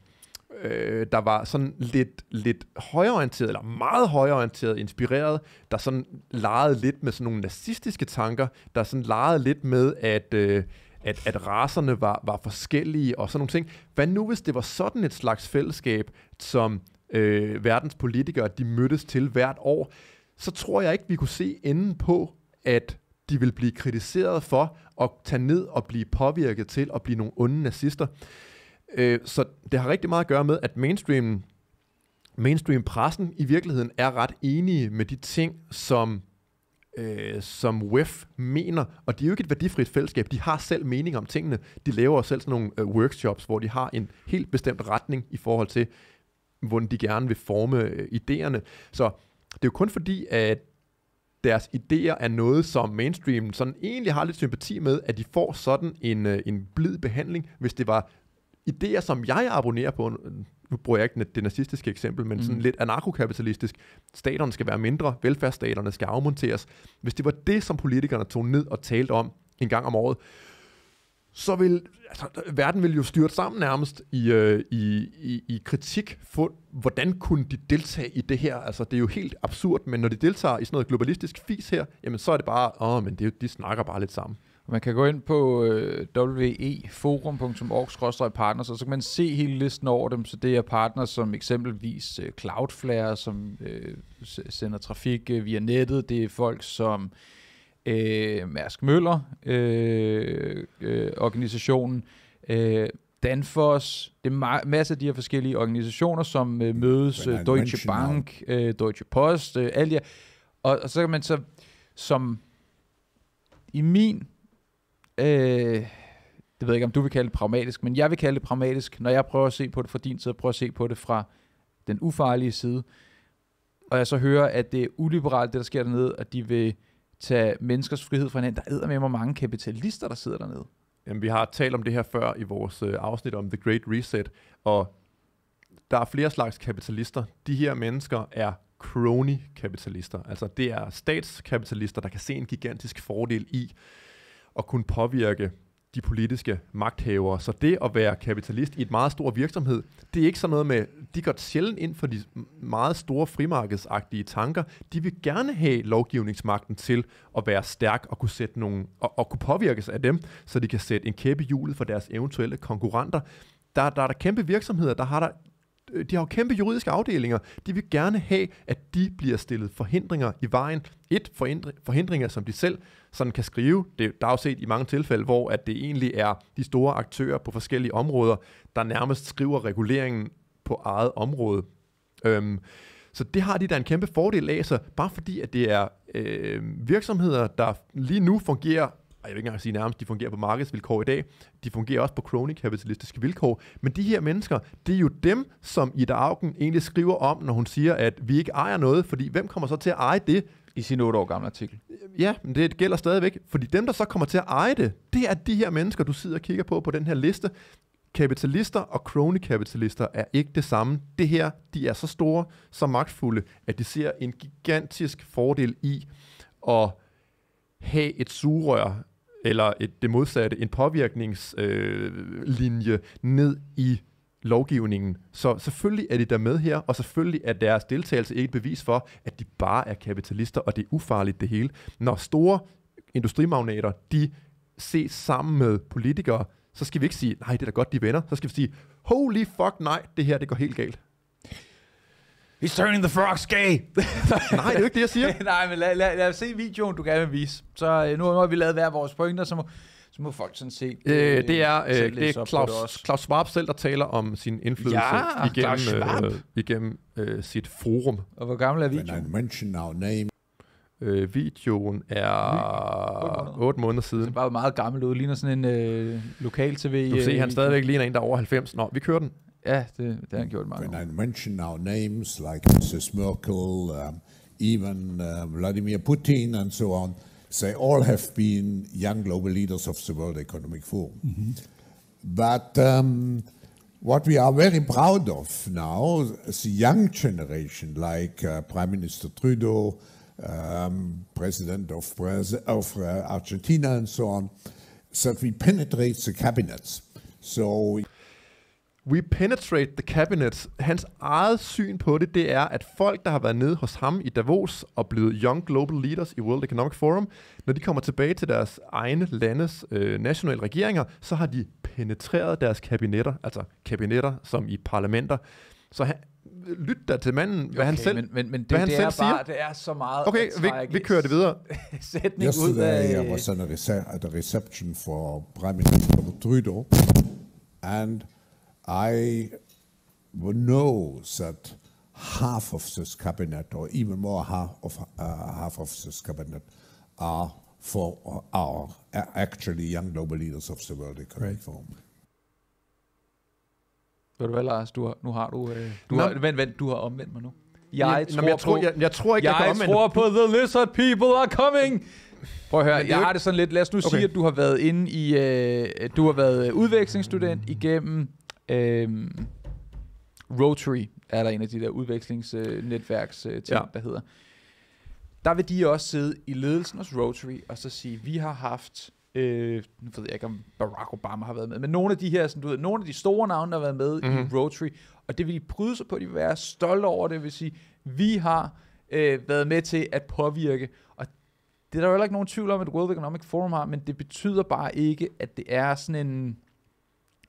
øh, der var sådan lidt, lidt højorienteret, eller meget højorienteret inspireret, der sådan legede lidt med sådan nogle nazistiske tanker, der sådan legede lidt med, at, øh, at, at raserne var, var forskellige og sådan nogle ting. Hvad nu, hvis det var sådan et slags fællesskab, som øh, verdens politikere, de mødtes til hvert år, så tror jeg ikke, vi kunne se enden på, at de vil blive kritiseret for at tage ned og blive påvirket til at blive nogle onde nazister. Øh, så det har rigtig meget at gøre med, at mainstream, mainstream pressen i virkeligheden er ret enige med de ting, som øh, som WEF mener, og de er jo ikke et værdifrit fællesskab, de har selv mening om tingene. De laver selv sådan nogle øh, workshops, hvor de har en helt bestemt retning i forhold til, hvordan de gerne vil forme øh, idéerne. Så det er jo kun fordi, at deres idéer er noget, som mainstream sådan egentlig har lidt sympati med, at de får sådan en, øh, en blid behandling, hvis det var idéer, som jeg abonnerer på, nu bruger jeg ikke det nazistiske eksempel, men sådan mm. lidt anarkokapitalistisk, staterne skal være mindre, velfærdsstaterne skal afmonteres. Hvis det var det, som politikerne tog ned og talte om en gang om året, så vil altså, verden vil jo styrte sammen nærmest i, øh, i, i, i kritik for, hvordan kunne de deltage i det her? Altså, det er jo helt absurd, men når de deltager i sådan noget globalistisk fis her, jamen så er det bare, åh, men det, de snakker bare lidt sammen. Man kan gå ind på øh, weforum.org-partners, og så kan man se hele listen over dem. Så det er partners som eksempelvis øh, Cloudflare, som øh, sender trafik øh, via nettet. Det er folk som øh, Mærsk Møller, øh, øh, organisationen, øh, Danfoss, det er ma- masser af de her forskellige organisationer, som øh, mødes, øh, Deutsche Bank, øh, Deutsche Post, øh, alle de her. Og, og så kan man så, som i min, øh, det ved jeg ikke, om du vil kalde det pragmatisk, men jeg vil kalde det pragmatisk, når jeg prøver at se på det fra din side, prøver at se på det fra den ufarlige side, og jeg så hører, at det er uliberalt, det der sker dernede, at de vil tage menneskers frihed fra hinanden. Der æder med hvor mange kapitalister, der sidder dernede. Jamen, vi har talt om det her før i vores øh, afsnit om The Great Reset, og der er flere slags kapitalister. De her mennesker er crony-kapitalister. Altså, det er statskapitalister, der kan se en gigantisk fordel i at kunne påvirke de politiske magthavere. Så det at være kapitalist i et meget stor virksomhed, det er ikke sådan noget med, de går sjældent ind for de meget store frimarkedsagtige tanker. De vil gerne have lovgivningsmagten til at være stærk og kunne, sætte nogle, og, og kunne påvirkes af dem, så de kan sætte en kæppe hjulet for deres eventuelle konkurrenter. Der, der er der kæmpe virksomheder, der har der øh, de har jo kæmpe juridiske afdelinger. De vil gerne have, at de bliver stillet forhindringer i vejen. Et, forhindringer, som de selv sådan kan skrive. Det, der er jo set i mange tilfælde, hvor at det egentlig er de store aktører på forskellige områder, der nærmest skriver reguleringen på eget område. Øhm, så det har de da en kæmpe fordel af, sig, bare fordi at det er øh, virksomheder, der lige nu fungerer og jeg vil ikke engang sige nærmest, de fungerer på markedsvilkår i dag, de fungerer også på kronik kapitalistiske vilkår, men de her mennesker, det er jo dem, som Ida Augen egentlig skriver om, når hun siger, at vi ikke ejer noget, fordi hvem kommer så til at eje det, i sin otte år gamle artikel. Ja, men det gælder stadigvæk, fordi dem, der så kommer til at eje det, det er de her mennesker, du sidder og kigger på på den her liste. Kapitalister og kronikapitalister er ikke det samme. Det her, de er så store, så magtfulde, at de ser en gigantisk fordel i at have et sugerør, eller et, det modsatte, en påvirkningslinje øh, ned i lovgivningen. Så selvfølgelig er de der med her, og selvfølgelig er deres deltagelse ikke et bevis for, at de bare er kapitalister, og det er ufarligt det hele. Når store industrimagnater, de ses sammen med politikere, så skal vi ikke sige, nej, det er da godt, de venner. Så skal vi sige, holy fuck, nej, det her, det går helt galt. He's turning the frogs gay. [laughs] Nej, det er jo ikke det, jeg siger. [laughs] Nej, men lad, lad, lad os se videoen, du gerne vil vise. Så øh, nu har vi lavet hver vores pointer, så må, så må folk sådan set... Øh, øh, det er, øh, det er Claus, det Claus Schwab selv, der taler om sin indflydelse ja, igennem, øh, igennem øh, sit forum. Og hvor gammel er videoen? our name. Øh, videoen er 8 måneder, 8 måneder siden. Det altså, er bare meget gammel ud, ligner sådan en øh, lokal tv. Du kan se, øh, han stadigvæk ligner en, der er over 90. Nå, vi kører den. Ja, det, det har han gjort meget. When I mention our names, like Mrs. Merkel, um, even uh, Vladimir Putin and so on, They all have been young global leaders of the World Economic Forum. Mm -hmm. But um, what we are very proud of now, the young generation, like uh, Prime Minister Trudeau, um, President of, Pres of uh, Argentina, and so on, that we penetrate the cabinets. So. We Penetrate the Cabinet, hans eget syn på det, det er, at folk, der har været nede hos ham i Davos og blevet Young Global Leaders i World Economic Forum, når de kommer tilbage til deres egne landes øh, nationale regeringer, så har de penetreret deres kabinetter, altså kabinetter som i parlamenter. Så han, lyt da til manden, okay, hvad han selv, men, men, men det, hvad han det selv er siger. Bare, det er så meget Okay, vi, vi kører det videre. [laughs] Sætning Yesterday ud af... Jeg var at reception for Prime Minister Trudeau, and i know that half of this cabinet, or even more half of uh, half of this cabinet, are for are actually young global leaders of the World Economic right. Forum. Ved du hvad, Lars? Du har, nu har du... Øh, du har, vent, vent, du har omvendt mig nu. Jeg, ja, tror, jeg, jeg, på, tror, jeg, jeg tror ikke, jeg, jeg, jeg tror på, the lizard people are coming! Prøv at høre, jeg har det sådan lidt... Lad os nu okay. sige, at du har været inde i... Øh, du har været udvekslingsstudent igennem Øhm, Rotary er der en af de der udvekslingsnetværks øh, ja. der hedder. Der vil de også sidde i ledelsen hos Rotary og så sige, vi har haft, øh, nu ved jeg ikke om Barack Obama har været med, men nogle af de her, sådan, du ved, nogle af de store navne, der har været med mm-hmm. i mhm. Rotary, og det vil de bryde sig på, de vil være stolte over det, vil sige, vi har øh, været med til at påvirke, og det er der jo heller ikke nogen tvivl om, at World Economic Forum har, men det betyder bare ikke, at det er sådan en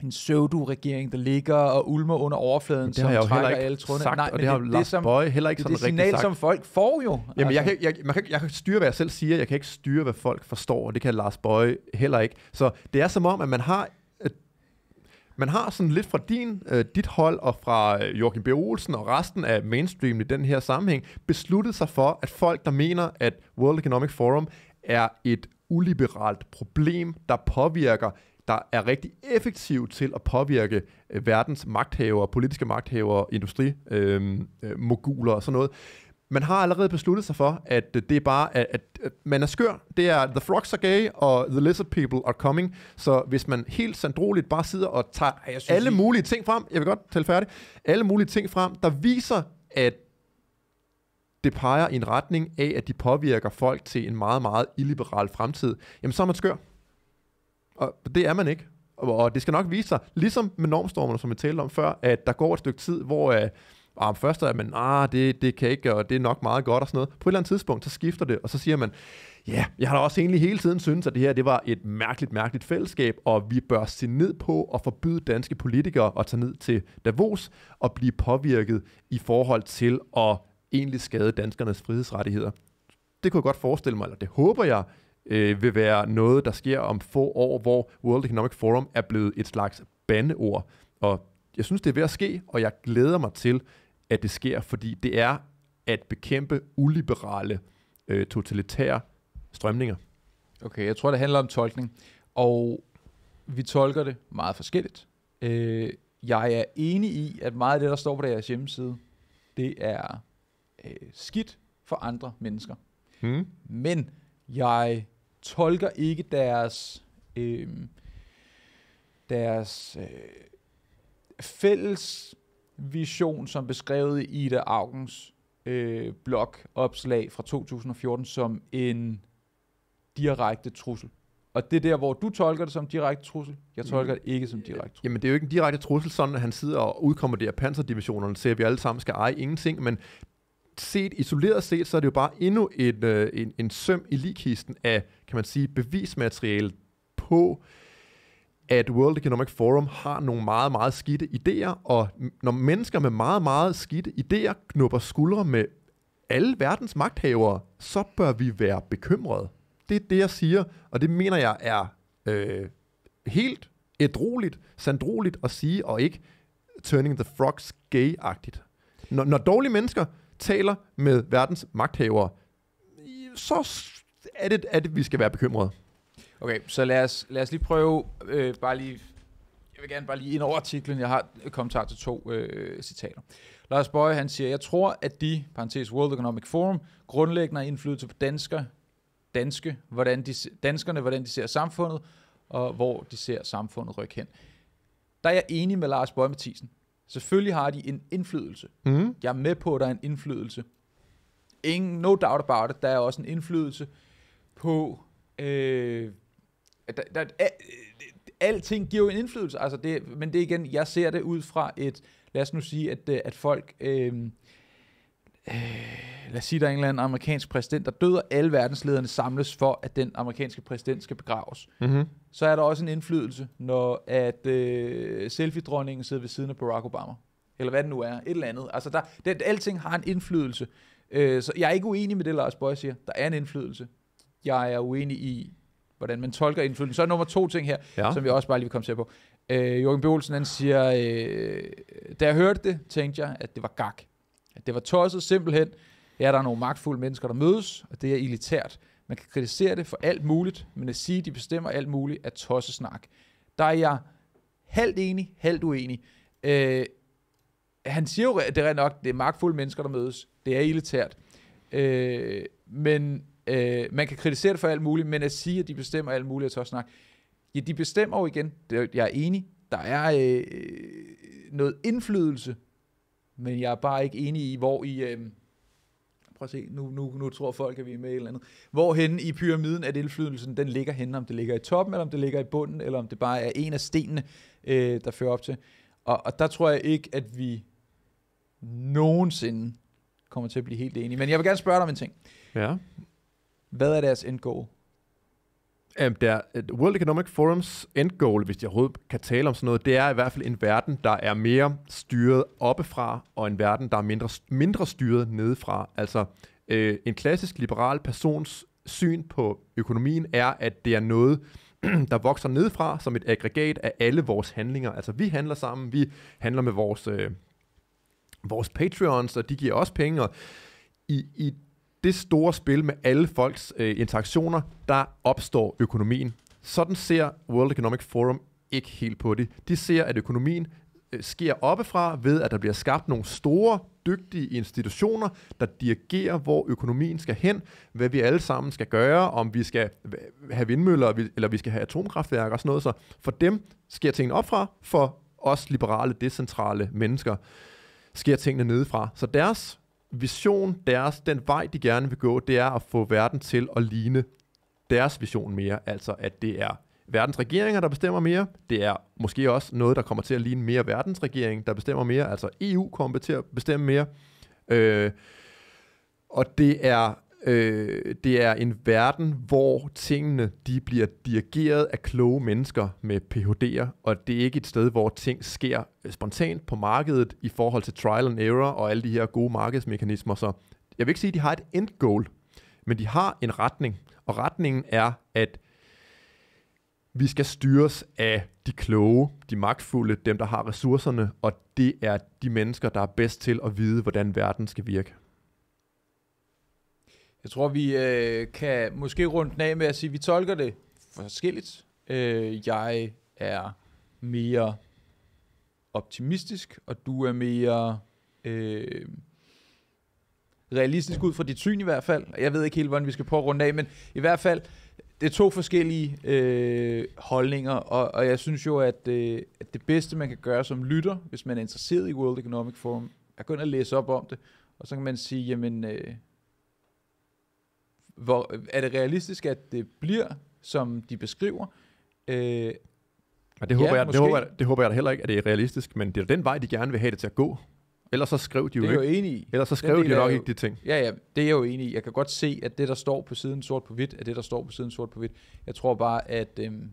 en pseudo-regering, der ligger og ulmer under overfladen, det har jeg trækker heller ikke alle trådene. sagt, Nej, og det, det har Lars det, heller ikke det, sådan det signal, sagt. som folk får jo. Jamen, altså. jeg, kan, jeg, man kan, jeg kan styre, hvad jeg selv siger, jeg kan ikke styre, hvad folk forstår, og det kan Lars Bøje heller ikke. Så det er som om, at man har man har sådan lidt fra din, øh, dit hold og fra øh, Joachim B. Olsen og resten af mainstream i den her sammenhæng, besluttet sig for, at folk, der mener, at World Economic Forum er et uliberalt problem, der påvirker der er rigtig effektive til at påvirke øh, verdens magthavere, politiske magthavere, industrimoguler øhm, øh, og sådan noget. Man har allerede besluttet sig for, at øh, det er bare, at, at man er skør. Det er, the frogs are gay, og the lizard people are coming. Så hvis man helt sandroligt bare sidder og tager synes, alle I... mulige ting frem, jeg vil godt tale færdig, alle mulige ting frem, der viser, at det peger i en retning af, at de påvirker folk til en meget, meget illiberal fremtid, jamen så er man skør. Og det er man ikke. Og, det skal nok vise sig, ligesom med normstormerne, som vi talte om før, at der går et stykke tid, hvor... Øh, først er man, ah, det, det kan ikke, og det er nok meget godt og sådan noget. På et eller andet tidspunkt, så skifter det, og så siger man, ja, yeah, jeg har da også egentlig hele tiden syntes, at det her det var et mærkeligt, mærkeligt fællesskab, og vi bør se ned på og forbyde danske politikere at tage ned til Davos og blive påvirket i forhold til at egentlig skade danskernes frihedsrettigheder. Det kunne jeg godt forestille mig, eller det håber jeg, øh, vil være noget, der sker om få år, hvor World Economic Forum er blevet et slags bandeord. Og jeg synes, det er ved at ske, og jeg glæder mig til, at det sker, fordi det er at bekæmpe uliberale, øh, totalitære strømninger. Okay, jeg tror, det handler om tolkning. Og vi tolker det meget forskelligt. Øh, jeg er enig i, at meget af det, der står på deres hjemmeside, det er øh, skidt for andre mennesker. Hmm. Men jeg tolker ikke deres, øh, deres øh, fælles vision, som beskrevet i Ida Augens øh, blogopslag fra 2014, som en direkte trussel. Og det er der, hvor du tolker det som direkte trussel. Jeg tolker det ikke som direkte trussel. Jamen, det er jo ikke en direkte trussel, sådan at han sidder og udkommer der panserdivisionerne, panserdimensionerne ser, at vi alle sammen skal eje ingenting, men set, isoleret set, så er det jo bare endnu en, øh, en, en søm i likisten af, kan man sige, bevismateriale på, at World Economic Forum har nogle meget, meget skidte idéer, og når mennesker med meget, meget skidte idéer knupper skuldre med alle verdens magthavere, så bør vi være bekymrede. Det er det, jeg siger, og det mener jeg er øh, helt ædroligt, sandroligt at sige, og ikke turning the frogs gay-agtigt. Når, når dårlige mennesker taler med verdens magthavere, så er det, at vi skal være bekymrede. Okay, så lad os, lad os lige prøve, øh, bare lige, jeg vil gerne bare lige ind over artiklen, jeg har et kommentar til to øh, citater. Lars Bøge, han siger, jeg tror, at de, parentes World Economic Forum, grundlæggende har indflydelse på dansker, danske, hvordan de, danskerne, hvordan de ser samfundet, og hvor de ser samfundet rykke hen. Der er jeg enig med Lars Bøge Mathisen. Selvfølgelig har de en indflydelse. Mm. Jeg er med på, at der er en indflydelse. Ingen, no doubt about it, der er også en indflydelse på... Øh, der, der, der, alting giver jo en indflydelse, altså det, men det igen, jeg ser det ud fra et, lad os nu sige, at, øh, at folk... Øh, øh, lad os sige, der er en eller anden amerikansk præsident, der døder, alle verdenslederne samles for, at den amerikanske præsident skal begraves. Mm-hmm. Så er der også en indflydelse, når at øh, selfie-dronningen sidder ved siden af Barack Obama. Eller hvad det nu er, et eller andet. Altså, der, det, alting har en indflydelse. Øh, så jeg er ikke uenig med det, Lars Bøge siger. Der er en indflydelse. Jeg er uenig i, hvordan man tolker indflydelsen. Så er nummer to ting her, ja. som vi også bare lige vil komme til på. Øh, Jørgen Bølsen, han siger, øh, da jeg hørte det, tænkte jeg, at det var gak. At det var tosset simpelthen, det er, at der er nogle magtfulde mennesker, der mødes, og det er elitært. Man kan kritisere det for alt muligt, men at sige, at de bestemmer alt muligt, er tossesnak. Der er jeg halvt enig, halvt uenig. Øh, han siger jo, at det er nok, det er magtfulde mennesker, der mødes. Det er elitært. Øh, men øh, man kan kritisere det for alt muligt, men at sige, at de bestemmer alt muligt, er tossesnak. Ja, de bestemmer jo igen. Det, jeg er enig. Der er øh, noget indflydelse, men jeg er bare ikke enig i, hvor i... Øh, prøv at se, nu, nu, nu tror folk, at vi er med et eller andet. Hvorhen i pyramiden, at indflydelsen den ligger henne, om det ligger i toppen, eller om det ligger i bunden, eller om det bare er en af stenene, øh, der fører op til. Og, og der tror jeg ikke, at vi nogensinde kommer til at blive helt enige. Men jeg vil gerne spørge dig om en ting. Ja. Hvad er deres endgoal Um, der, øh, World Economic Forums endgoal, hvis jeg overhovedet kan tale om sådan noget, det er i hvert fald en verden, der er mere styret oppefra, og en verden, der er mindre, mindre styret nedefra. Altså, øh, en klassisk liberal persons syn på økonomien er, at det er noget, [clears throat] der vokser nedefra som et aggregat af alle vores handlinger. Altså, vi handler sammen, vi handler med vores, øh, vores patreons, og de giver også penge, og i, i det store spil med alle folks øh, interaktioner, der opstår økonomien. Sådan ser World Economic Forum ikke helt på det. De ser, at økonomien øh, sker oppefra ved, at der bliver skabt nogle store, dygtige institutioner, der dirigerer, hvor økonomien skal hen, hvad vi alle sammen skal gøre, om vi skal have vindmøller, eller vi skal have atomkraftværker og sådan noget. Så for dem sker tingene opfra, for os liberale, decentrale mennesker sker tingene nedefra. Så deres vision, deres, den vej, de gerne vil gå, det er at få verden til at ligne deres vision mere. Altså, at det er verdens regeringer, der bestemmer mere. Det er måske også noget, der kommer til at ligne mere verdens regering, der bestemmer mere. Altså, EU kommer til at bestemme mere. Øh, og det er Øh, det er en verden, hvor tingene de bliver dirigeret af kloge mennesker med Ph.D.'er, og det er ikke et sted, hvor ting sker øh, spontant på markedet i forhold til trial and error og alle de her gode markedsmekanismer. Så jeg vil ikke sige, at de har et end goal, men de har en retning, og retningen er, at vi skal styres af de kloge, de magtfulde, dem der har ressourcerne, og det er de mennesker, der er bedst til at vide, hvordan verden skal virke. Jeg tror, vi øh, kan måske runde den af med at sige, at vi tolker det forskelligt. Øh, jeg er mere optimistisk, og du er mere øh, realistisk ud fra dit syn i hvert fald. Jeg ved ikke helt, hvordan vi skal prøve at runde af, men i hvert fald, det er to forskellige øh, holdninger, og, og jeg synes jo, at, øh, at det bedste, man kan gøre som lytter, hvis man er interesseret i World Economic Forum, er kun at læse op om det, og så kan man sige, jamen... Øh, hvor, er det realistisk, at det bliver, som de beskriver? Øh, og det håber, ja, jeg, det, håber jeg, det håber jeg da heller ikke, at det er realistisk, men det er den vej, de gerne vil have det til at gå. Ellers så skrev de jo det er ikke. Jo enig i. Ellers så skrev de nok jo, ikke de ting. Ja, ja, det er jeg jo enig i. Jeg kan godt se, at det, der står på siden sort på hvidt, er det, der står på siden sort på hvidt. Jeg tror bare, at øhm,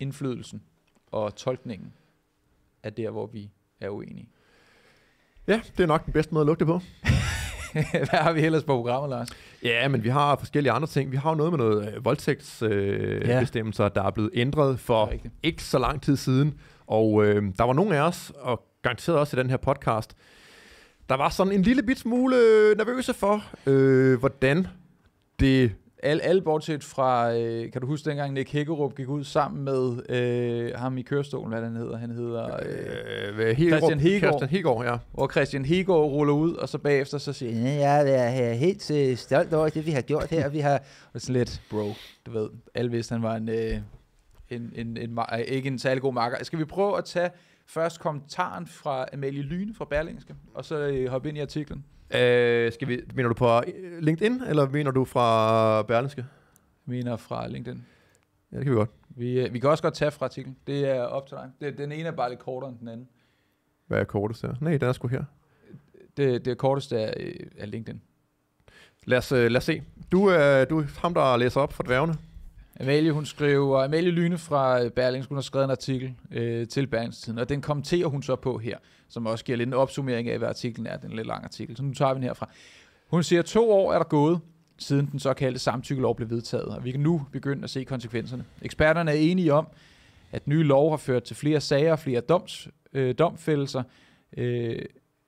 indflydelsen og tolkningen er der, hvor vi er uenige. Ja, det er nok den bedste måde at lukke det på. [laughs] [laughs] hvad har vi ellers på programmet, Lars? Ja, men vi har forskellige andre ting. Vi har jo noget med noget øh, voldtægtsbestemmelser, øh, ja. der er blevet ændret for ikke så lang tid siden. Og øh, der var nogle af os, og garanteret også i den her podcast, der var sådan en lille bit smule øh, nervøse for, øh, hvordan det alle, alle bortset fra, øh, kan du huske dengang Nick Hækkerup gik ud sammen med øh, ham i kørestolen, hvad han hedder? Han hedder øh, øh, Hegerup, Christian Hegård. Christian Hegård, ja. Hvor Christian Hegård ruller ud, og så bagefter så siger han, ja, jeg er helt øh, stolt over det, vi har gjort her. vi har [laughs] og sådan lidt, bro, du ved, alle vidste, han var en, øh, en, en, en, en, øh, ikke en særlig god marker. Skal vi prøve at tage først kommentaren fra Amalie Lyne fra Berlingske, og så øh, hoppe ind i artiklen? Øh, skal vi, mener du på øh, LinkedIn, eller mener du fra Berlingske? Mener fra LinkedIn. Ja, det kan vi godt. Vi, øh, vi kan også godt tage fra artiklen. Det er op til dig. Det, den ene er bare lidt kortere end den anden. Hvad er kortest her? Nej, den er sgu her. Det, det korteste er, øh, er LinkedIn. Lad os, lad os se. Du, du er ham, der læser op for dværgene. Amalie, hun skriver, Amalie Lyne fra øh, Berlingske, hun har skrevet en artikel øh, til Berlingstiden, og den kommenterer hun så på her, som også giver lidt en opsummering af, hvad artiklen er. Den er lidt lang artikel, så nu tager vi den herfra. Hun siger, at to år er der gået, siden den såkaldte samtykkelov blev vedtaget, og vi kan nu begynde at se konsekvenserne. Eksperterne er enige om, at nye lov har ført til flere sager og flere doms, øh, domfældelser, øh,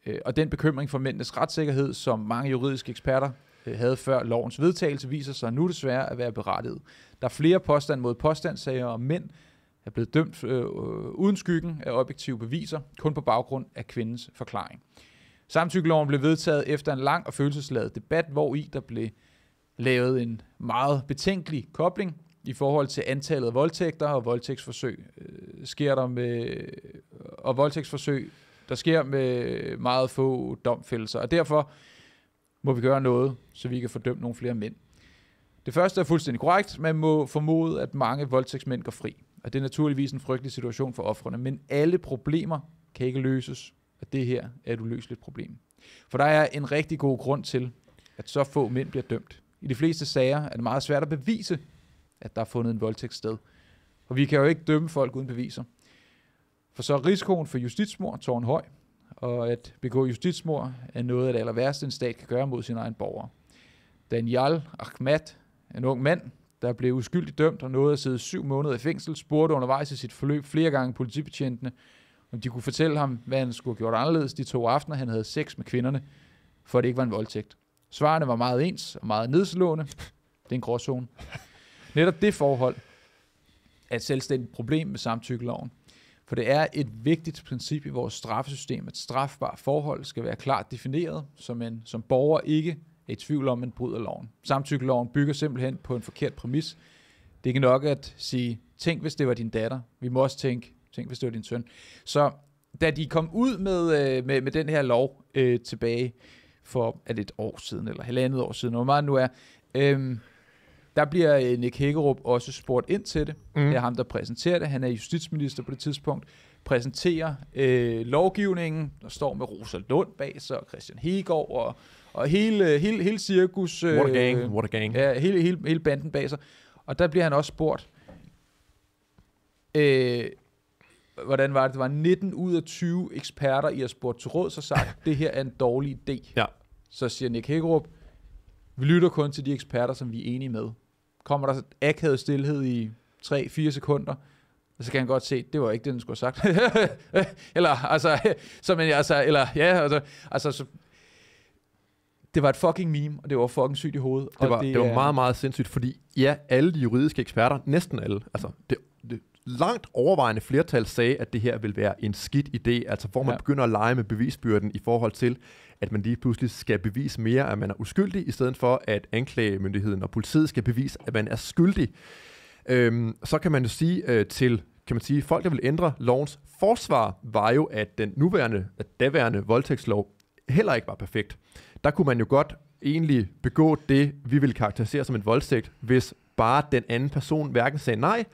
øh og den bekymring for mændenes retssikkerhed, som mange juridiske eksperter Øh, havde før lovens vedtagelse, viser sig nu desværre at være berettiget. Der er flere påstand mod påstandssager om mænd, er blevet dømt øh, øh, uden skyggen af objektive beviser, kun på baggrund af kvindens forklaring. Samtykkeloven blev vedtaget efter en lang og følelsesladet debat, hvor i der blev lavet en meget betænkelig kobling i forhold til antallet af voldtægter og voldtægtsforsøg. Øh, sker der med, og voldtægtsforsøg, der sker med meget få domfældelser. Og derfor må vi gøre noget, så vi kan fordømme nogle flere mænd. Det første er fuldstændig korrekt. Man må formode, at mange voldtægtsmænd går fri. Og det er naturligvis en frygtelig situation for offrene, men alle problemer kan ikke løses, og det her er et uløseligt problem. For der er en rigtig god grund til, at så få mænd bliver dømt. I de fleste sager er det meget svært at bevise, at der er fundet en voldtægt sted. Og vi kan jo ikke dømme folk uden beviser. For så er risikoen for justitsmord tårnhøj, og at begå justitsmord er noget af det aller værste, en stat kan gøre mod sin egen borger. Daniel Ahmad, en ung mand, der blev uskyldigt dømt og nåede at sidde syv måneder i fængsel, spurgte undervejs i sit forløb flere gange politibetjentene, om de kunne fortælle ham, hvad han skulle have gjort anderledes de to aftener, han havde sex med kvinderne, for det ikke var en voldtægt. Svarene var meget ens og meget nedslående. Det er en gråzone. Netop det forhold er et selvstændigt problem med samtykkeloven, for det er et vigtigt princip i vores straffesystem, at strafbare forhold skal være klart defineret, så man som borger ikke er i tvivl om, at man bryder loven. Samtykkeloven bygger simpelthen på en forkert præmis. Det er ikke nok at sige, tænk hvis det var din datter. Vi må også tænke, tænk hvis det var din søn. Så da de kom ud med, øh, med, med den her lov øh, tilbage for at et år siden, eller halvandet år siden, hvor meget nu er, øh, der bliver øh, Nick Hækkerup også spurgt ind til det. Mm. Det er ham, der præsenterer det. Han er justitsminister på det tidspunkt. Præsenterer øh, lovgivningen, der står med Rosa Lund bag sig, og Christian Hegård, og, og hele, hele, hele cirkus... Øh, what a gang, what a gang. Ja, hele, hele, hele banden bag sig. Og der bliver han også spurgt, øh, hvordan var det? Det var 19 ud af 20 eksperter, I har spurgt til råd, så sagt, det her er en dårlig idé. Ja. Så siger Nick Hækkerup, vi lytter kun til de eksperter, som vi er enige med kommer der akavet stillhed i 3-4 sekunder, og så kan han godt se, det var ikke det, den skulle have sagt. [laughs] eller, altså, så, men, altså, eller, ja, altså, altså så, det var et fucking meme, og det var fucking sygt i hovedet. Det var, det, det var meget, meget sindssygt, fordi ja, alle de juridiske eksperter, næsten alle, altså det langt overvejende flertal sagde, at det her vil være en skidt idé, altså hvor man ja. begynder at lege med bevisbyrden i forhold til, at man lige pludselig skal bevise mere, at man er uskyldig, i stedet for, at anklagemyndigheden og politiet skal bevise, at man er skyldig. Øhm, så kan man jo sige øh, til kan man sige, folk, der vil ændre lovens forsvar, var jo, at den nuværende, at daværende voldtægtslov heller ikke var perfekt. Der kunne man jo godt egentlig begå det, vi vil karakterisere som en voldtægt, hvis bare den anden person hverken sagde nej,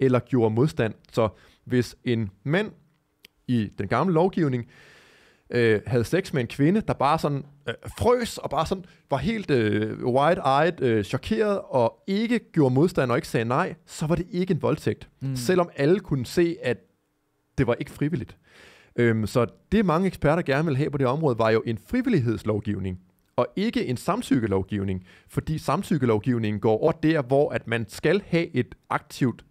eller gjorde modstand. Så hvis en mand i den gamle lovgivning øh, havde sex med en kvinde, der bare sådan øh, frøs og bare sådan var helt øh, wide-eyed, øh, chokeret og ikke gjorde modstand og ikke sagde nej, så var det ikke en voldtægt. Mm. Selvom alle kunne se, at det var ikke frivilligt. Øhm, så det mange eksperter gerne vil have på det område, var jo en frivillighedslovgivning og ikke en samtykkelovgivning, fordi samtykkelovgivningen går over der, hvor at man skal have et aktivt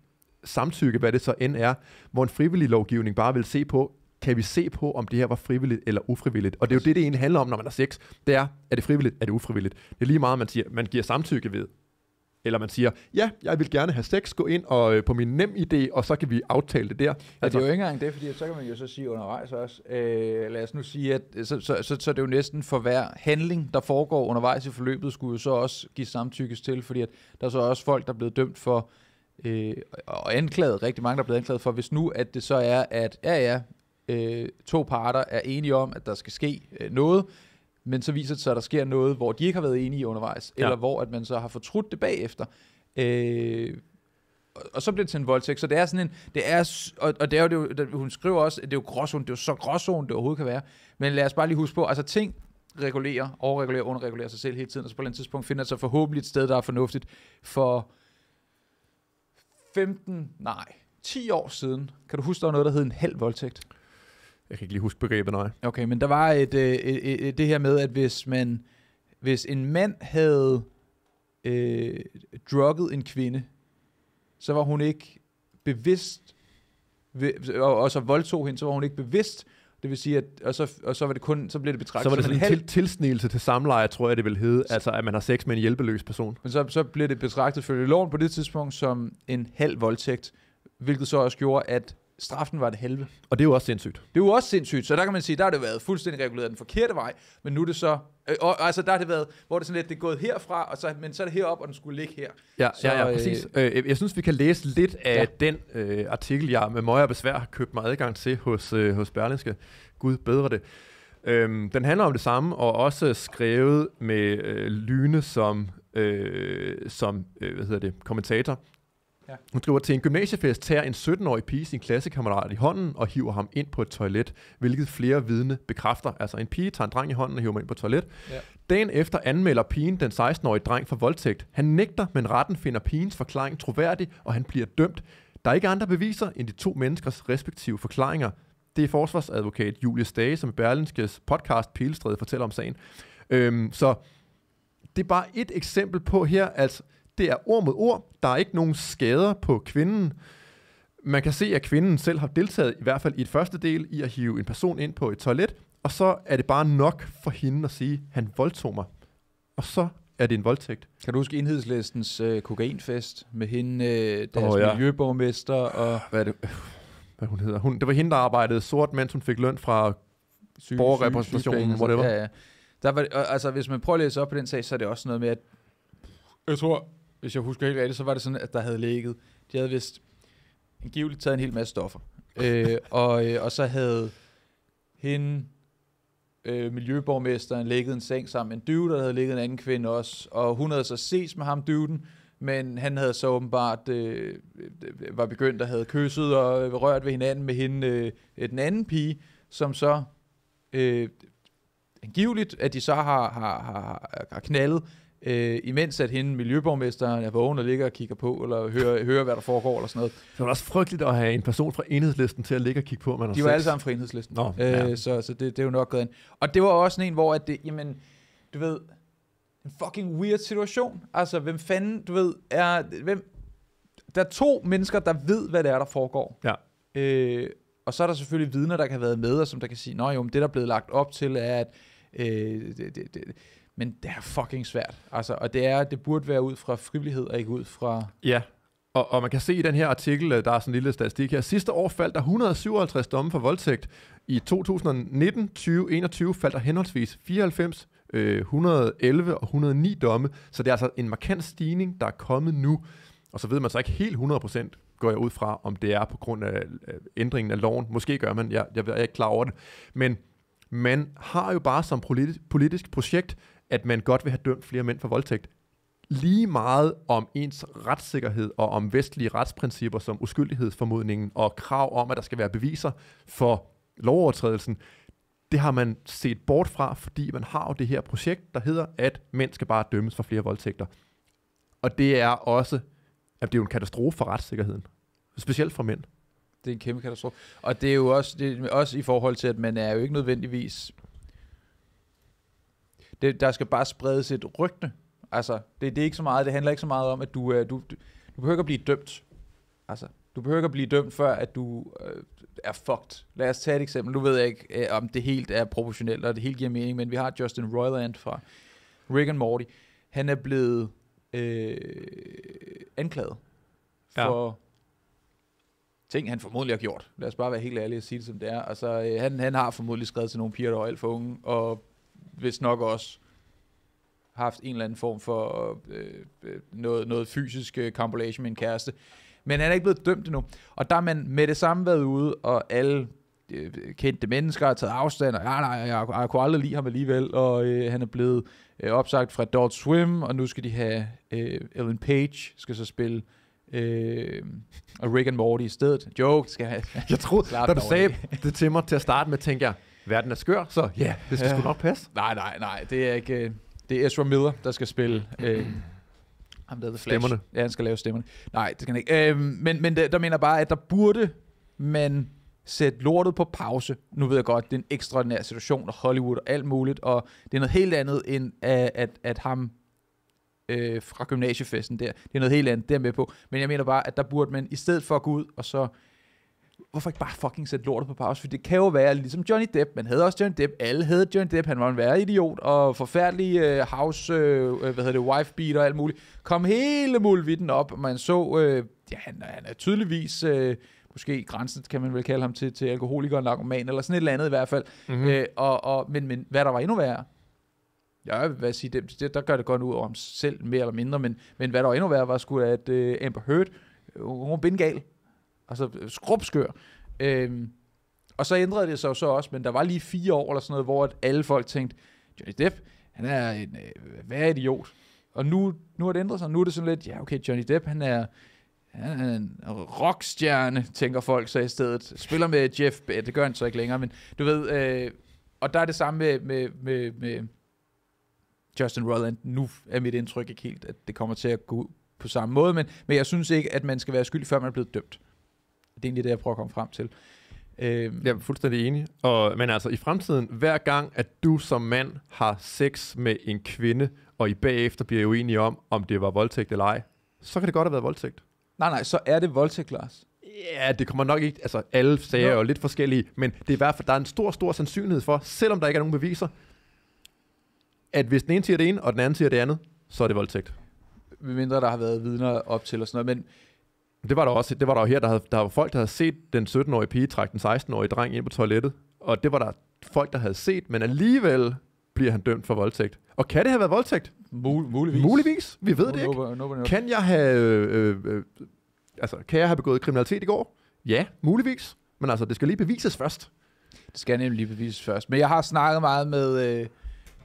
samtykke, hvad det så end er, hvor en frivillig lovgivning bare vil se på, kan vi se på, om det her var frivilligt eller ufrivilligt? Og det er jo det, det egentlig handler om, når man har sex. Det er, er det frivilligt, er det ufrivilligt? Det er lige meget, man, siger, man giver samtykke ved. Eller man siger, ja, jeg vil gerne have sex, gå ind og, øh, på min nem idé, og så kan vi aftale det der. Altså, ja, det er altså- jo ikke engang det, fordi så kan man jo så sige undervejs også, øh, lad os nu sige, at så, så, så, så det er jo næsten for hver handling, der foregår undervejs i forløbet, skulle jo så også give samtykkes til, fordi at der er så også folk, der er blevet dømt for øh, og anklaget, rigtig mange, der er blevet anklaget for, hvis nu at det så er, at ja ja, øh, to parter er enige om, at der skal ske øh, noget, men så viser det sig, at der sker noget, hvor de ikke har været enige undervejs, ja. eller hvor at man så har fortrudt det bagefter. Øh, og, så bliver det til en voldtægt, så det er sådan en, det er, og, og det er jo, det, hun skriver også, at det er jo gråzone, det er jo så gråzone, det overhovedet kan være, men lad os bare lige huske på, altså ting regulerer, overregulerer, underregulerer sig selv hele tiden, og så på et eller andet tidspunkt finder det sig forhåbentlig et sted, der er fornuftigt for 15, nej, 10 år siden, kan du huske, der var noget, der hed en halv voldtægt? Jeg kan ikke lige huske begrebet, nej. Okay, men der var et, øh, et, et, et, det her med, at hvis man hvis en mand havde øh, drukket en kvinde, så var hun ikke bevidst, og, og så voldtog hende, så var hun ikke bevidst det vil sige, at og så, og så var det kun, så blev det betragtet så var det som en, en halv... til, til samleje, tror jeg det vil hedde, altså at man har sex med en hjælpeløs person. Men så, så blev det betragtet følge loven på det tidspunkt som en halv voldtægt, hvilket så også gjorde, at straffen var et helvede. Og det er jo også sindssygt. Det er jo også sindssygt, så der kan man sige, der har det været fuldstændig reguleret den forkerte vej, men nu er det så, øh, og, altså der har det været, hvor det sådan lidt, det er gået herfra, og så, men så er det herop, og den skulle ligge her. Ja, så, ja, ja øh, præcis. Øh, jeg synes, vi kan læse lidt af ja. den øh, artikel, jeg med møje og besvær købt mig adgang til hos, øh, hos Berlingske. Gud bedre det. Øhm, den handler om det samme, og også skrevet med øh, lyne som, øh, som øh, hvad hedder det, kommentator. Ja. Hun skriver, til en gymnasiefest tager en 17-årig pige sin klassekammerat i hånden og hiver ham ind på et toilet, hvilket flere vidne bekræfter. Altså en pige tager en dreng i hånden og hiver ham ind på et toilet. Ja. Dagen efter anmelder pigen den 16-årige dreng for voldtægt. Han nægter, men retten finder pigens forklaring troværdig, og han bliver dømt. Der er ikke andre beviser end de to menneskers respektive forklaringer. Det er forsvarsadvokat Julie Stage, som i Berlinskes podcast Pilestræde fortæller om sagen. Øhm, så det er bare et eksempel på her, altså det er ord mod ord. Der er ikke nogen skader på kvinden. Man kan se, at kvinden selv har deltaget, i hvert fald i et første del, i at hive en person ind på et toilet, og så er det bare nok for hende at sige, han voldtog mig. Og så er det en voldtægt. Kan du huske enhedslæstens øh, kokainfest med hende, øh, deres oh, ja. miljøborgmester og... Hvad er det? Hvad hun hedder? Hun, det var hende, der arbejdede sort, mens hun fik løn fra syge, borgerrepræsentationen, syge, whatever. Ja, ja. Der var, altså, hvis man prøver at læse op på den sag, så er det også noget med, at... Jeg tror, hvis jeg husker helt rigtigt, så var det sådan, at der havde ligget, de havde vist angiveligt taget en hel masse stoffer. [laughs] øh, og, øh, og så havde hende, øh, miljøborgmesteren, ligget en seng sammen med en dude, der havde ligget en anden kvinde også, og hun havde så ses med ham, dyven, men han havde så åbenbart øh, øh var begyndt at have kysset og rørt ved hinanden med hende, øh, den anden pige, som så øh, angiveligt, at de så har, har, har, har knaldet, øh, imens at hende, miljøborgmesteren, er vågen og ligger og kigger på, eller hører, hører hvad der foregår, eller sådan noget. Det var også frygteligt at have en person fra enhedslisten til at ligge og kigge på, man De var sex. alle sammen fra enhedslisten, Nå, ja. øh, så, så det, det er jo nok gået ind. Og det var også en, hvor at det, jamen, du ved, en fucking weird situation. Altså, hvem fanden, du ved, er, hvem, der er to mennesker, der ved, hvad det er, der foregår. Ja. Øh, og så er der selvfølgelig vidner, der kan have været med, og som der kan sige, nej, jo, men det der er blevet lagt op til, er, at øh, det, det, det, men det er fucking svært. Altså, og det er, det burde være ud fra frivillighed, og ikke ud fra... Ja, og, og man kan se i den her artikel, øh, der er sådan en lille statistik her. Sidste år faldt der 157 domme for voldtægt. I 2019, 2021 faldt der henholdsvis 94, 111 øh, og 109 domme. Så det er altså en markant stigning, der er kommet nu. Og så ved man så ikke helt 100% går jeg ud fra, om det er på grund af øh, ændringen af loven. Måske gør man, jeg, jeg er ikke klar over det. Men man har jo bare som politisk, politisk projekt, at man godt vil have dømt flere mænd for voldtægt. Lige meget om ens retssikkerhed og om vestlige retsprincipper som uskyldighedsformodningen og krav om, at der skal være beviser for lovovertrædelsen, det har man set bort fra, fordi man har jo det her projekt, der hedder, at mænd skal bare dømmes for flere voldtægter. Og det er også, at det er jo en katastrofe for retssikkerheden. Specielt for mænd. Det er en kæmpe katastrofe. Og det er jo også, det er også i forhold til, at man er jo ikke nødvendigvis det, der skal bare spredes et rygte. Altså, det, det, er ikke så meget, det handler ikke så meget om, at du, øh, du, du, du behøver ikke at blive dømt. Altså, du behøver ikke at blive dømt, før at du øh, er fucked. Lad os tage et eksempel. Nu ved jeg ikke, øh, om det helt er proportionelt, og det helt giver mening, men vi har Justin Roiland fra Rick and Morty. Han er blevet øh, anklaget for ja. ting, han formodentlig har gjort. Lad os bare være helt ærlige og sige det, som det er. Altså, øh, han, han har formodentlig skrevet til nogle piger, der var alt for unge, og hvis nok også haft en eller anden form for øh, øh noget, noget fysisk øh, kambolage med en kæreste. Men han er ikke blevet dømt endnu. Og der har man med det samme været ude, og alle øh, kendte mennesker har taget afstand, og nej, nej, jeg, jeg, jeg kunne aldrig lide ham alligevel, og øh, han er blevet øh, opsagt fra Adult Swim, og nu skal de have øh, Ellen Page, skal så spille øh, og Rick and Morty i stedet. Joke, skal jeg Jeg troede, da du sagde det til mig til at starte med, tænkte jeg, verden er skør, så ja, det skal ja. sgu nok passe. Nej, nej, nej, det er ikke... Øh, det er Ezra Miller, der skal spille... [clears throat] Øh, ham der The Flash. Stemmerne. Ja, han skal lave stemmerne. Nej, det skal han ikke. Øh, men men der, der mener bare, at der burde man sætte lortet på pause. Nu ved jeg godt, det er en ekstraordinær situation, og Hollywood og alt muligt, og det er noget helt andet, end at, at, at ham øh, fra gymnasiefesten der, det er noget helt andet, der med på. Men jeg mener bare, at der burde man i stedet for at gå ud og så hvorfor ikke bare fucking sætte lortet på pause? For det kan jo være, ligesom Johnny Depp, man havde også Johnny Depp, alle havde Johnny Depp, han var en værre idiot, og forfærdelig uh, house, uh, hvad hedder det, wife beat og alt muligt, kom hele mulvitten op, og man så, uh, ja, han, han er tydeligvis, uh, måske grænsen kan man vel kalde ham til, til alkoholiker og narkoman, eller sådan et eller andet i hvert fald, mm-hmm. øh, og, og, men, men hvad der var endnu værre, Ja, hvad sige, det, det, der gør det godt ud over ham selv, mere eller mindre, men, men hvad der var endnu værre, var sgu, at uh, Amber Heard, hun var bindegal altså skrubskør. Øhm, og så ændrede det sig jo så også, men der var lige fire år eller sådan noget, hvor at alle folk tænkte, Johnny Depp, han er en øh, værre idiot. Og nu, nu har det ændret sig, nu er det sådan lidt, ja okay, Johnny Depp, han er, han er en rockstjerne, tænker folk så i stedet. Spiller med Jeff, ja, det gør han så ikke længere, men du ved, øh, og der er det samme med, med, med, med Justin Roiland. Nu er mit indtryk ikke helt, at det kommer til at gå på samme måde, men, men jeg synes ikke, at man skal være skyldig, før man er blevet dømt. Det er egentlig det, jeg prøver at komme frem til. Øh, jeg er fuldstændig enig. Og, men altså, i fremtiden, hver gang, at du som mand har sex med en kvinde, og I bagefter bliver uenige om, om det var voldtægt eller ej, så kan det godt have været voldtægt. Nej, nej, så er det voldtægt, Lars. Ja, det kommer nok ikke, altså alle sager jo. er jo lidt forskellige, men det er i hvert fald, der er en stor, stor sandsynlighed for, selvom der ikke er nogen beviser, at hvis den ene siger det ene, og den anden siger det andet, så er det voldtægt. Mindre der har været vidner op til og sådan noget, men det var der også det var der jo her, der, havde, der var folk, der havde set den 17-årige pige trække den 16-årige dreng ind på toilettet. Og det var der folk, der havde set, men alligevel bliver han dømt for voldtægt. Og kan det have været voldtægt? Mul- muligvis. Muligvis. Vi ved det ikke. Nobody kan jeg have... Øh, øh, øh, altså, kan jeg have begået kriminalitet i går? Ja, muligvis. Men altså, det skal lige bevises først. Det skal nemlig lige bevises først. Men jeg har snakket meget med, øh,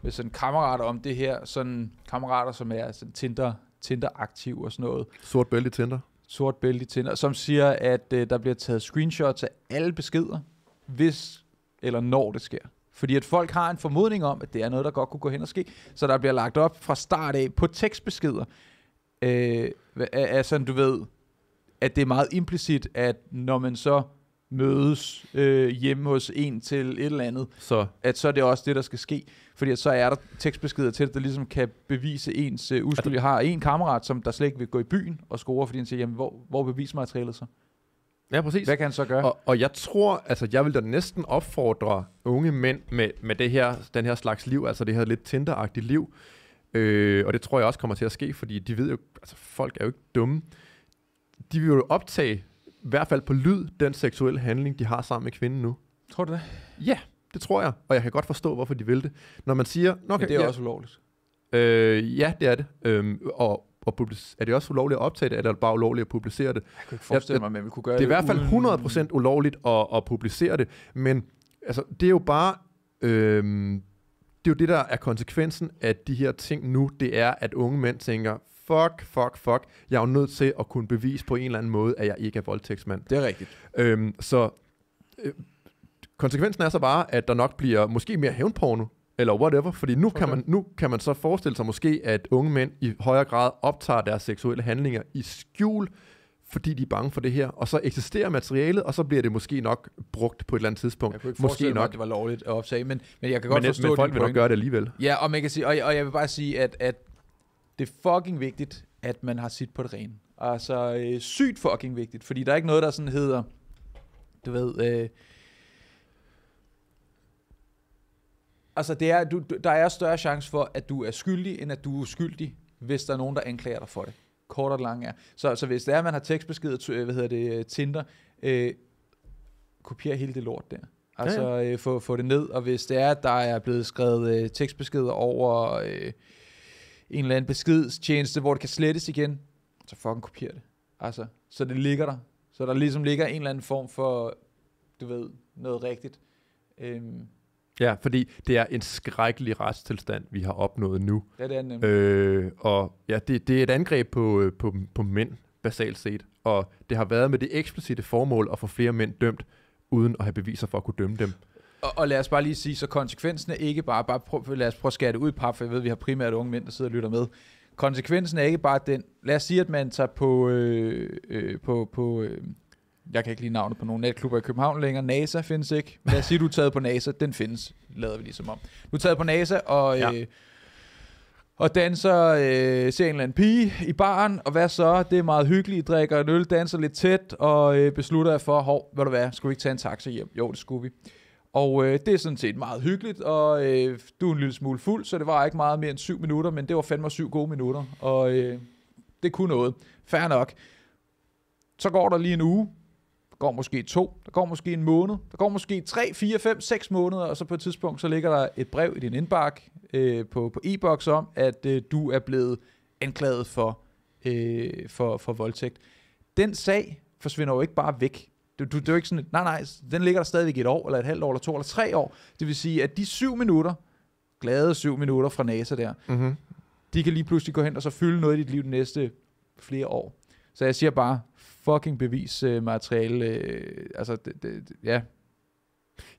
med sådan kammerater om det her. Sådan kammerater, som er sådan Tinder, Tinder-aktiv og sådan noget. Sort bælte i Tinder sort bælte i Tinder, som siger, at øh, der bliver taget screenshots af alle beskeder, hvis eller når det sker. Fordi at folk har en formodning om, at det er noget, der godt kunne gå hen og ske. Så der bliver lagt op fra start af på tekstbeskeder. Øh, er, er sådan, du ved, at det er meget implicit, at når man så mødes øh, hjemme hos en til et eller andet, så. at så er det også det, der skal ske. Fordi så er der tekstbeskeder til det, der ligesom kan bevise ens øh, uskyld. Jeg har en kammerat, som der slet ikke vil gå i byen og score, fordi han siger, jamen hvor, hvor bevismaterialet så? Ja, præcis. Hvad kan han så gøre? Og, og jeg tror, altså jeg vil da næsten opfordre unge mænd med, med det her, den her slags liv, altså det her lidt tinder liv, øh, og det tror jeg også kommer til at ske, fordi de ved jo, altså folk er jo ikke dumme, de vil jo optage i hvert fald på lyd, den seksuelle handling, de har sammen med kvinden nu. Tror du det? Ja, det tror jeg, og jeg kan godt forstå, hvorfor de vil det. Når man siger... Okay, Men det er ja, også ulovligt. Øh, ja, det er det. Øhm, og og er det også ulovligt at optage det, eller er det bare ulovligt at publicere det? Jeg kan ikke forestille jeg, mig, at vi kunne gøre det. Det er i hvert fald 100% ulovligt at, at publicere det, men altså, det er jo bare... Øhm, det er jo det, der er konsekvensen af de her ting nu, det er, at unge mænd tænker, fuck, fuck, fuck, jeg er jo nødt til at kunne bevise på en eller anden måde, at jeg ikke er voldtægtsmand. Det er rigtigt. Øhm, så øh, konsekvensen er så bare, at der nok bliver måske mere hævnporno, eller whatever, fordi nu, okay. kan man, nu kan man så forestille sig måske, at unge mænd i højere grad optager deres seksuelle handlinger i skjul, fordi de er bange for det her, og så eksisterer materialet, og så bliver det måske nok brugt på et eller andet tidspunkt. Jeg kunne ikke måske nok. Mig, at det var lovligt at opsage, men, men jeg kan godt men, forstå men folk vil nok gøre det alligevel. Ja, og, man kan sige, og, og jeg vil bare sige, at, at det er fucking vigtigt, at man har sit på det rene. Altså øh, sygt fucking vigtigt, fordi der er ikke noget, der sådan hedder, du ved, øh, altså det er, du, der er større chance for, at du er skyldig, end at du er uskyldig, hvis der er nogen, der anklager dig for det. Kort og lang er. Så, så hvis det er, at man har tekstbeskeder, øh, hvad hedder det, øh, Tinder, øh, kopier hele det lort der. Altså ja, ja. Altså, øh, få, få det ned, og hvis det er, at der er blevet skrevet øh, tekstbeskeder over... Øh, en eller anden beskedstjeneste, hvor det kan slettes igen, så fucking kopier det. Altså, så det ligger der. Så der ligesom ligger en eller anden form for, du ved, noget rigtigt. Øhm. Ja, fordi det er en skrækkelig retstilstand, vi har opnået nu. Ja, det er nemt. Øh, og ja, det, det er et angreb på, øh, på, på mænd, basalt set. Og det har været med det eksplicite formål at få flere mænd dømt, uden at have beviser for at kunne dømme dem. Og, lad os bare lige sige, så konsekvensen er ikke bare, bare prøv, lad os prøve at skære det ud i pap, for jeg ved, vi har primært unge mænd, der sidder og lytter med. Konsekvensen er ikke bare den, lad os sige, at man tager på, øh, øh, på, på øh, jeg kan ikke lige navnet på nogle natklubber i København længere. NASA findes ikke. Lad os sige, du er taget på NASA. Den findes, lader vi ligesom om. Du er taget på NASA, og... Ja. Øh, og danser, øh, ser en eller anden pige i baren, og hvad så? Det er meget hyggeligt, I drikker en øl, danser lidt tæt, og øh, beslutter jeg for, hov, hvad du hvad, skulle vi ikke tage en taxa hjem? Jo, det skulle vi. Og øh, det er sådan set meget hyggeligt, og øh, du er en lille smule fuld, så det var ikke meget mere end syv minutter, men det var fandme syv gode minutter, og øh, det kunne noget. Færre nok. Så går der lige en uge, der går måske to, der går måske en måned, der går måske tre, fire, fem, seks måneder, og så på et tidspunkt, så ligger der et brev i din indbak øh, på, på e-boks om, at øh, du er blevet anklaget for, øh, for, for voldtægt. Den sag forsvinder jo ikke bare væk du, du, det er jo ikke sådan, nej, nej, den ligger der stadigvæk et år, eller et halvt år, eller to, eller tre år. Det vil sige, at de syv minutter, glade syv minutter fra NASA der, mm-hmm. de kan lige pludselig gå hen og så fylde noget i dit liv de næste flere år. Så jeg siger bare, fucking bevismateriale, øh, øh, altså, det, det, ja,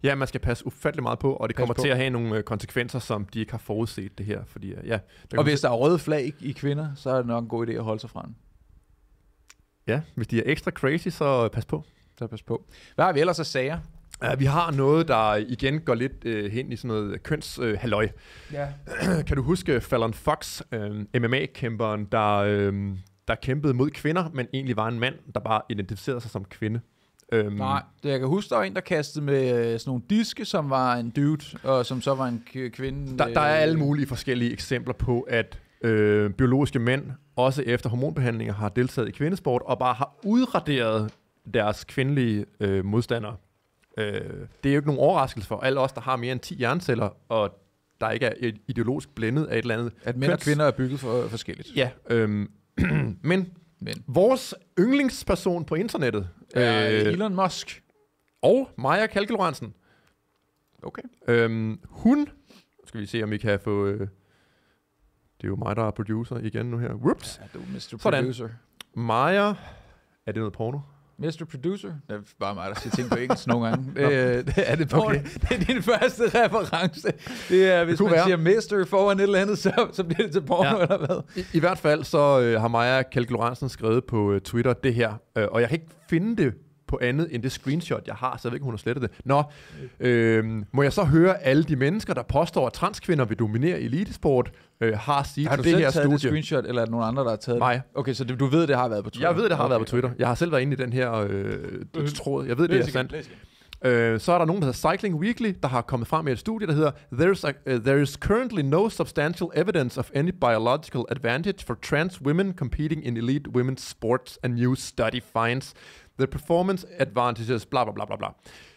Ja, man skal passe ufattelig meget på, og det Pas kommer på. til at have nogle øh, konsekvenser, som de ikke har forudset det her. Fordi, øh, ja, og hvis der er røde flag i, i kvinder, så er det nok en god idé at holde sig fra den. Ja, hvis de er ekstra crazy, så pas på. Så pas på. Hvad har vi ellers af sager? Ja, vi har noget, der igen går lidt øh, hen i sådan noget kønshalløj. Øh, ja. [clears throat] kan du huske Fallon Fox, øh, MMA-kæmperen, der, øh, der kæmpede mod kvinder, men egentlig var en mand, der bare identificerede sig som kvinde? Øhm. Nej, det, jeg kan huske, der var en, der kastede med øh, sådan nogle diske, som var en dude, og som så var en kvinde. Der, der er øh, alle mulige forskellige eksempler på, at øh, biologiske mænd, også efter hormonbehandlinger, har deltaget i kvindesport, og bare har udraderet deres kvindelige øh, modstandere. Øh, det er jo ikke nogen overraskelse for alle os, der har mere end 10 hjerneceller, og der ikke er ideologisk blændet af et eller andet. At mænd og kvinder er bygget for, øh, forskelligt. Ja, øh, [clears throat] men, men vores yndlingsperson på internettet... Er øh, Elon Musk. Og Maja Kalkelransen. Okay. Øh, hun... Skal vi se, om vi kan få... Øh, det er jo mig, der er producer igen nu her. Whoops. Ja, du er Mr. Sådan. Producer. Maja... Er det noget porno? Mr. Producer? Det er bare mig, der siger ting på engelsk nogle gange. Det, øh, det er det, okay. [laughs] det er din første reference. Det er, hvis det man være. siger Mr. foran et eller andet, så, så bliver det til porno, ja. eller hvad? I, I hvert fald så øh, har Maja Kjeld skrevet på øh, Twitter det her, øh, og jeg kan ikke finde det på andet end det screenshot, jeg har, så jeg ved ikke, hun har slettet det. Nå, øh, må jeg så høre alle de mennesker, der påstår, at transkvinder vil dominere elitesport, øh, har sige til det her studie. Har du selv taget det screenshot, eller er det nogen andre, der har taget Nej. det? Okay, så du ved, det har været på Twitter? Jeg ved, det har okay. været på Twitter. Jeg har selv været inde i den her øh, øh tråd. Jeg ved, det er sandt. Øh, så er der nogen, der hedder Cycling Weekly, der har kommet frem med et studie, der hedder There's a, uh, There is currently no substantial evidence of any biological advantage for trans women competing in elite women's sports. A new study finds The performance advantages, bla bla bla bla bla.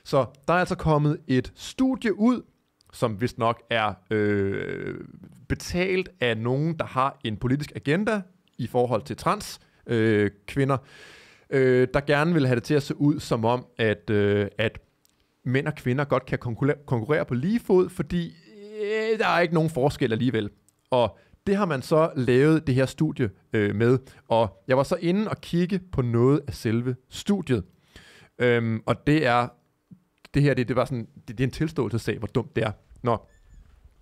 Så der er altså kommet et studie ud, som vist nok er øh, betalt af nogen, der har en politisk agenda i forhold til trans øh, kvinder, øh, der gerne vil have det til at se ud som om, at, øh, at mænd og kvinder godt kan konkurrere, konkurrere på lige fod, fordi øh, der er ikke nogen forskel alligevel. Og det har man så lavet det her studie øh, med, og jeg var så inde og kigge på noget af selve studiet. Øhm, og det er, det her, det, det var sådan, det, det er en tilståelsessag, hvor dumt det er. Nå,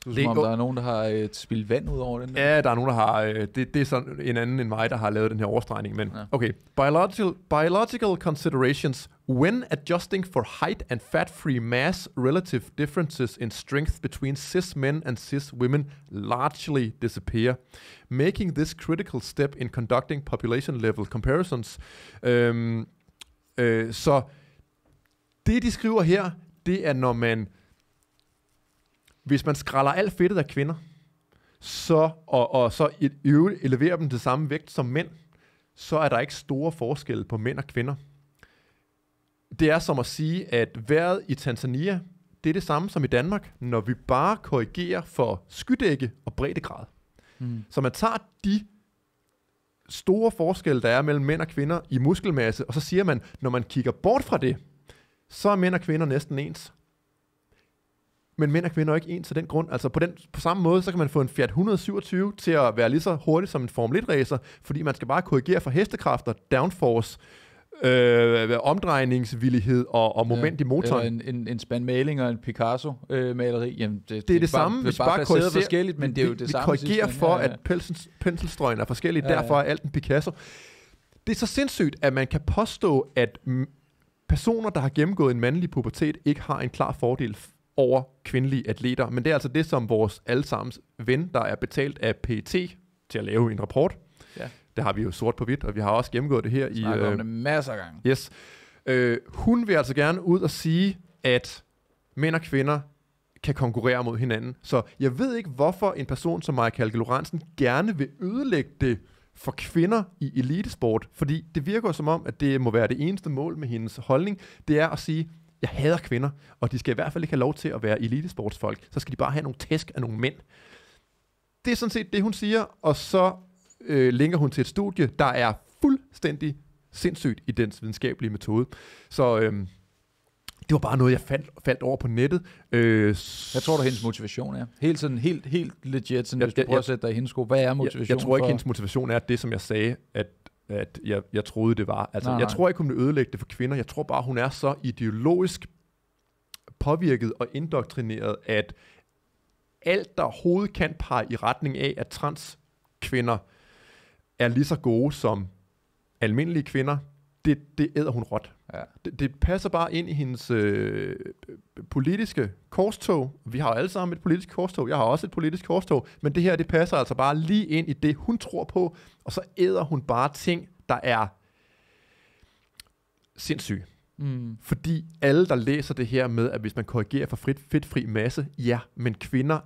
du det er som om, der er nogen, der har øh, spildt vand ud over den der. Ja, der er nogen, der har... Øh, det, det er sådan en anden end mig, der har lavet den her overstregning. Men ja. okay. Biological, biological considerations When adjusting for height and fat-free mass, relative differences in strength between cis men and cis women largely disappear, making this critical step in conducting population-level comparisons. Øhm, øh, så det, de skriver her, det er, når man... Hvis man skræller alt fedtet af kvinder, så, og, og så i eleverer dem til samme vægt som mænd, så er der ikke store forskelle på mænd og kvinder det er som at sige, at vejret i Tanzania, det er det samme som i Danmark, når vi bare korrigerer for skydække og breddegrad. Mm. Så man tager de store forskelle, der er mellem mænd og kvinder i muskelmasse, og så siger man, når man kigger bort fra det, så er mænd og kvinder næsten ens. Men mænd og kvinder er ikke ens af den grund. Altså på, den, på samme måde, så kan man få en Fiat 127 til at være lige så hurtig som en Formel 1-racer, fordi man skal bare korrigere for hestekræfter, downforce, øh, øh, omdrejningsvillighed og, og moment ja. i motoren. en, en, en spand maling og en Picasso-maleri. Øh, det, det, er det, det, samme. Bare, vi bare, bare korrigerer, forskelligt, men det er jo det vi, samme. Vi korrigerer for, ja, ja. at pelsens, penselstrøgene er forskellige, ja, ja. derfor er alt en Picasso. Det er så sindssygt, at man kan påstå, at personer, der har gennemgået en mandlig pubertet, ikke har en klar fordel over kvindelige atleter. Men det er altså det, som vores allesammens ven, der er betalt af PET til at lave en rapport, ja det har vi jo sort på hvidt, og vi har også gennemgået det her. Snakker i, øh, om det masser af gange. Yes. Øh, hun vil altså gerne ud og sige, at mænd og kvinder kan konkurrere mod hinanden. Så jeg ved ikke, hvorfor en person som Maja Kalke Lorentzen gerne vil ødelægge det for kvinder i elitesport, fordi det virker som om, at det må være det eneste mål med hendes holdning, det er at sige, jeg hader kvinder, og de skal i hvert fald ikke have lov til at være elitesportsfolk, så skal de bare have nogle tæsk af nogle mænd. Det er sådan set det, hun siger, og så øh, linker hun til et studie, der er fuldstændig sindssygt i dens videnskabelige metode. Så øh, det var bare noget, jeg fandt, faldt over på nettet. Øh, jeg tror, du hendes motivation er? Helt, sådan, helt, helt legit, sådan, jeg, hvis du prøver jeg, at sætte dig i hendes sko. Hvad er motivationen Jeg, jeg tror ikke, for? hendes motivation er det, som jeg sagde, at at jeg, jeg troede, det var. Altså, nej, jeg nej. tror ikke, hun vil ødelægge det for kvinder. Jeg tror bare, hun er så ideologisk påvirket og indoktrineret, at alt, der overhovedet kan pege i retning af, at transkvinder øh, er lige så gode som almindelige kvinder, det, det æder hun råt. Ja. Det, det passer bare ind i hendes øh, politiske korstog. Vi har jo alle sammen et politisk korstog. Jeg har også et politisk korstog. Men det her, det passer altså bare lige ind i det, hun tror på. Og så æder hun bare ting, der er sindssyge. Mm. Fordi alle, der læser det her med, at hvis man korrigerer for frit, fedtfri masse, ja, men kvinder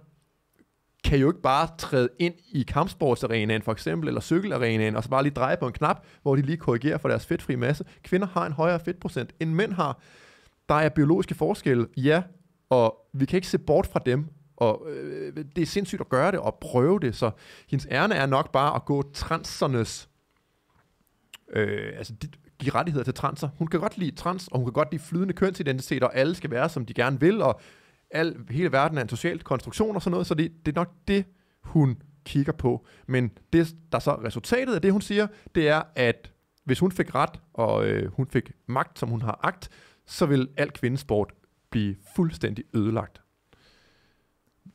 kan jo ikke bare træde ind i kampsportsarenaen for eksempel, eller cykelarenaen, og så bare lige dreje på en knap, hvor de lige korrigerer for deres fedtfri masse. Kvinder har en højere fedtprocent, end mænd har. Der er biologiske forskelle, ja, og vi kan ikke se bort fra dem, og øh, det er sindssygt at gøre det og prøve det, så hendes ærne er nok bare at gå transernes, øh, altså de, give rettigheder til transer. Hun kan godt lide trans, og hun kan godt lide flydende kønsidentiteter, og alle skal være, som de gerne vil, og al, hele verden er en social konstruktion og sådan noget, så det, det er nok det, hun kigger på. Men det, der så resultatet af det, hun siger, det er, at hvis hun fik ret, og øh, hun fik magt, som hun har agt, så vil al kvindesport blive fuldstændig ødelagt.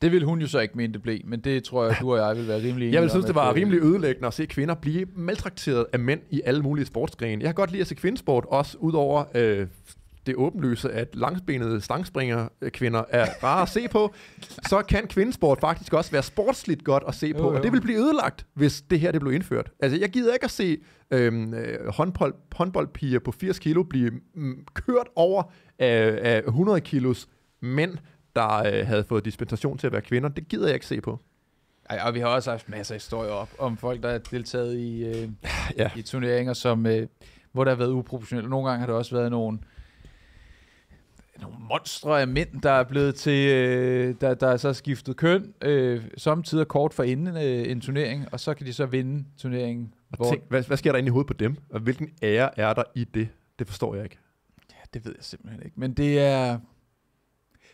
Det ville hun jo så ikke mene, det blev, men det tror jeg, du og jeg vil være rimelig [laughs] Jeg vil synes, det var rimelig ødelæggende at se kvinder blive maltrakteret af mænd i alle mulige sportsgrene. Jeg kan godt lide at se kvindesport, også udover øh, det åbenlyse, at langbenede stangspringer øh, kvinder er rare at se på, så kan kvindesport faktisk også være sportsligt godt at se på, jo, jo. og det vil blive ødelagt, hvis det her det blev indført. Altså, jeg gider ikke at se øhm, øh, håndbold, håndboldpiger på 80 kilo blive mm, kørt over af, af 100 kilos mænd, der øh, havde fået dispensation til at være kvinder. Det gider jeg ikke se på. Ej, og vi har også haft masser af historier op om folk, der er deltaget i, øh, ja. i turneringer, som, øh, hvor der har været uproportionelt. Nogle gange har der også været nogle øh, nogle monstre af mænd, der er blevet til, øh, der, der er så skiftet køn, øh, samtidig kort for inden øh, en turnering, og så kan de så vinde turneringen. Og hvor... tænk, hvad, hvad sker der inde i hovedet på dem, og hvilken ære er der i det? Det forstår jeg ikke. Ja, det ved jeg simpelthen ikke, men det er...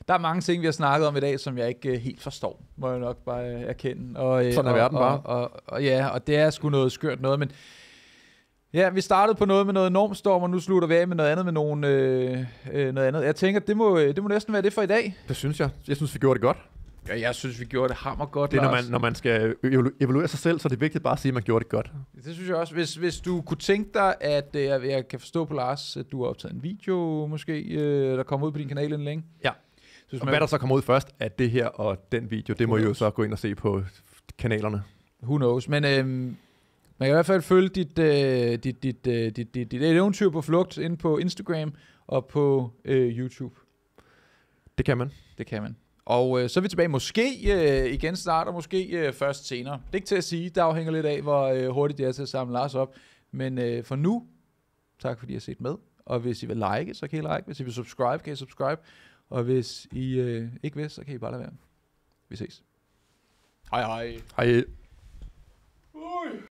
Der er mange ting, vi har snakket om i dag, som jeg ikke øh, helt forstår, må jeg nok bare øh, erkende. Og, øh, Sådan er og, verden bare. Og, og, og, ja, og det er sgu noget skørt noget, men Ja, vi startede på noget med noget enormt storm, og nu slutter vi af med noget andet med nogle, øh, øh, noget andet. Jeg tænker, det må, øh, det må næsten være det for i dag. Det synes jeg. Jeg synes, vi gjorde det godt. Ja, jeg synes, vi gjorde det hammer godt, Det er, når man, når man skal evaluere sig selv, så er det vigtigt bare at sige, at man gjorde det godt. Det synes jeg også. Hvis, hvis du kunne tænke dig, at øh, jeg, jeg kan forstå på Lars, at du har optaget en video måske, øh, der kommer ud på din kanal inden længe. Ja. Så, og man, hvad der så kommer ud først af det her og den video, det må I jo så gå ind og se på kanalerne. Who knows. Men øh, man kan i hvert fald følge dit, øh, dit, dit, øh, dit, dit, dit, dit eventyr på flugt ind på Instagram og på øh, YouTube. Det kan man. Det kan man. Og øh, så er vi tilbage måske øh, igen starter, måske øh, først senere. Det er ikke til at sige, det afhænger lidt af, hvor øh, hurtigt det er til at samle Lars op. Men øh, for nu, tak fordi I har set med. Og hvis I vil like, så kan I like. Hvis I vil subscribe, kan I subscribe. Og hvis I øh, ikke vil, så kan I bare lade være. Vi ses. Hej hej. Hej. Ui.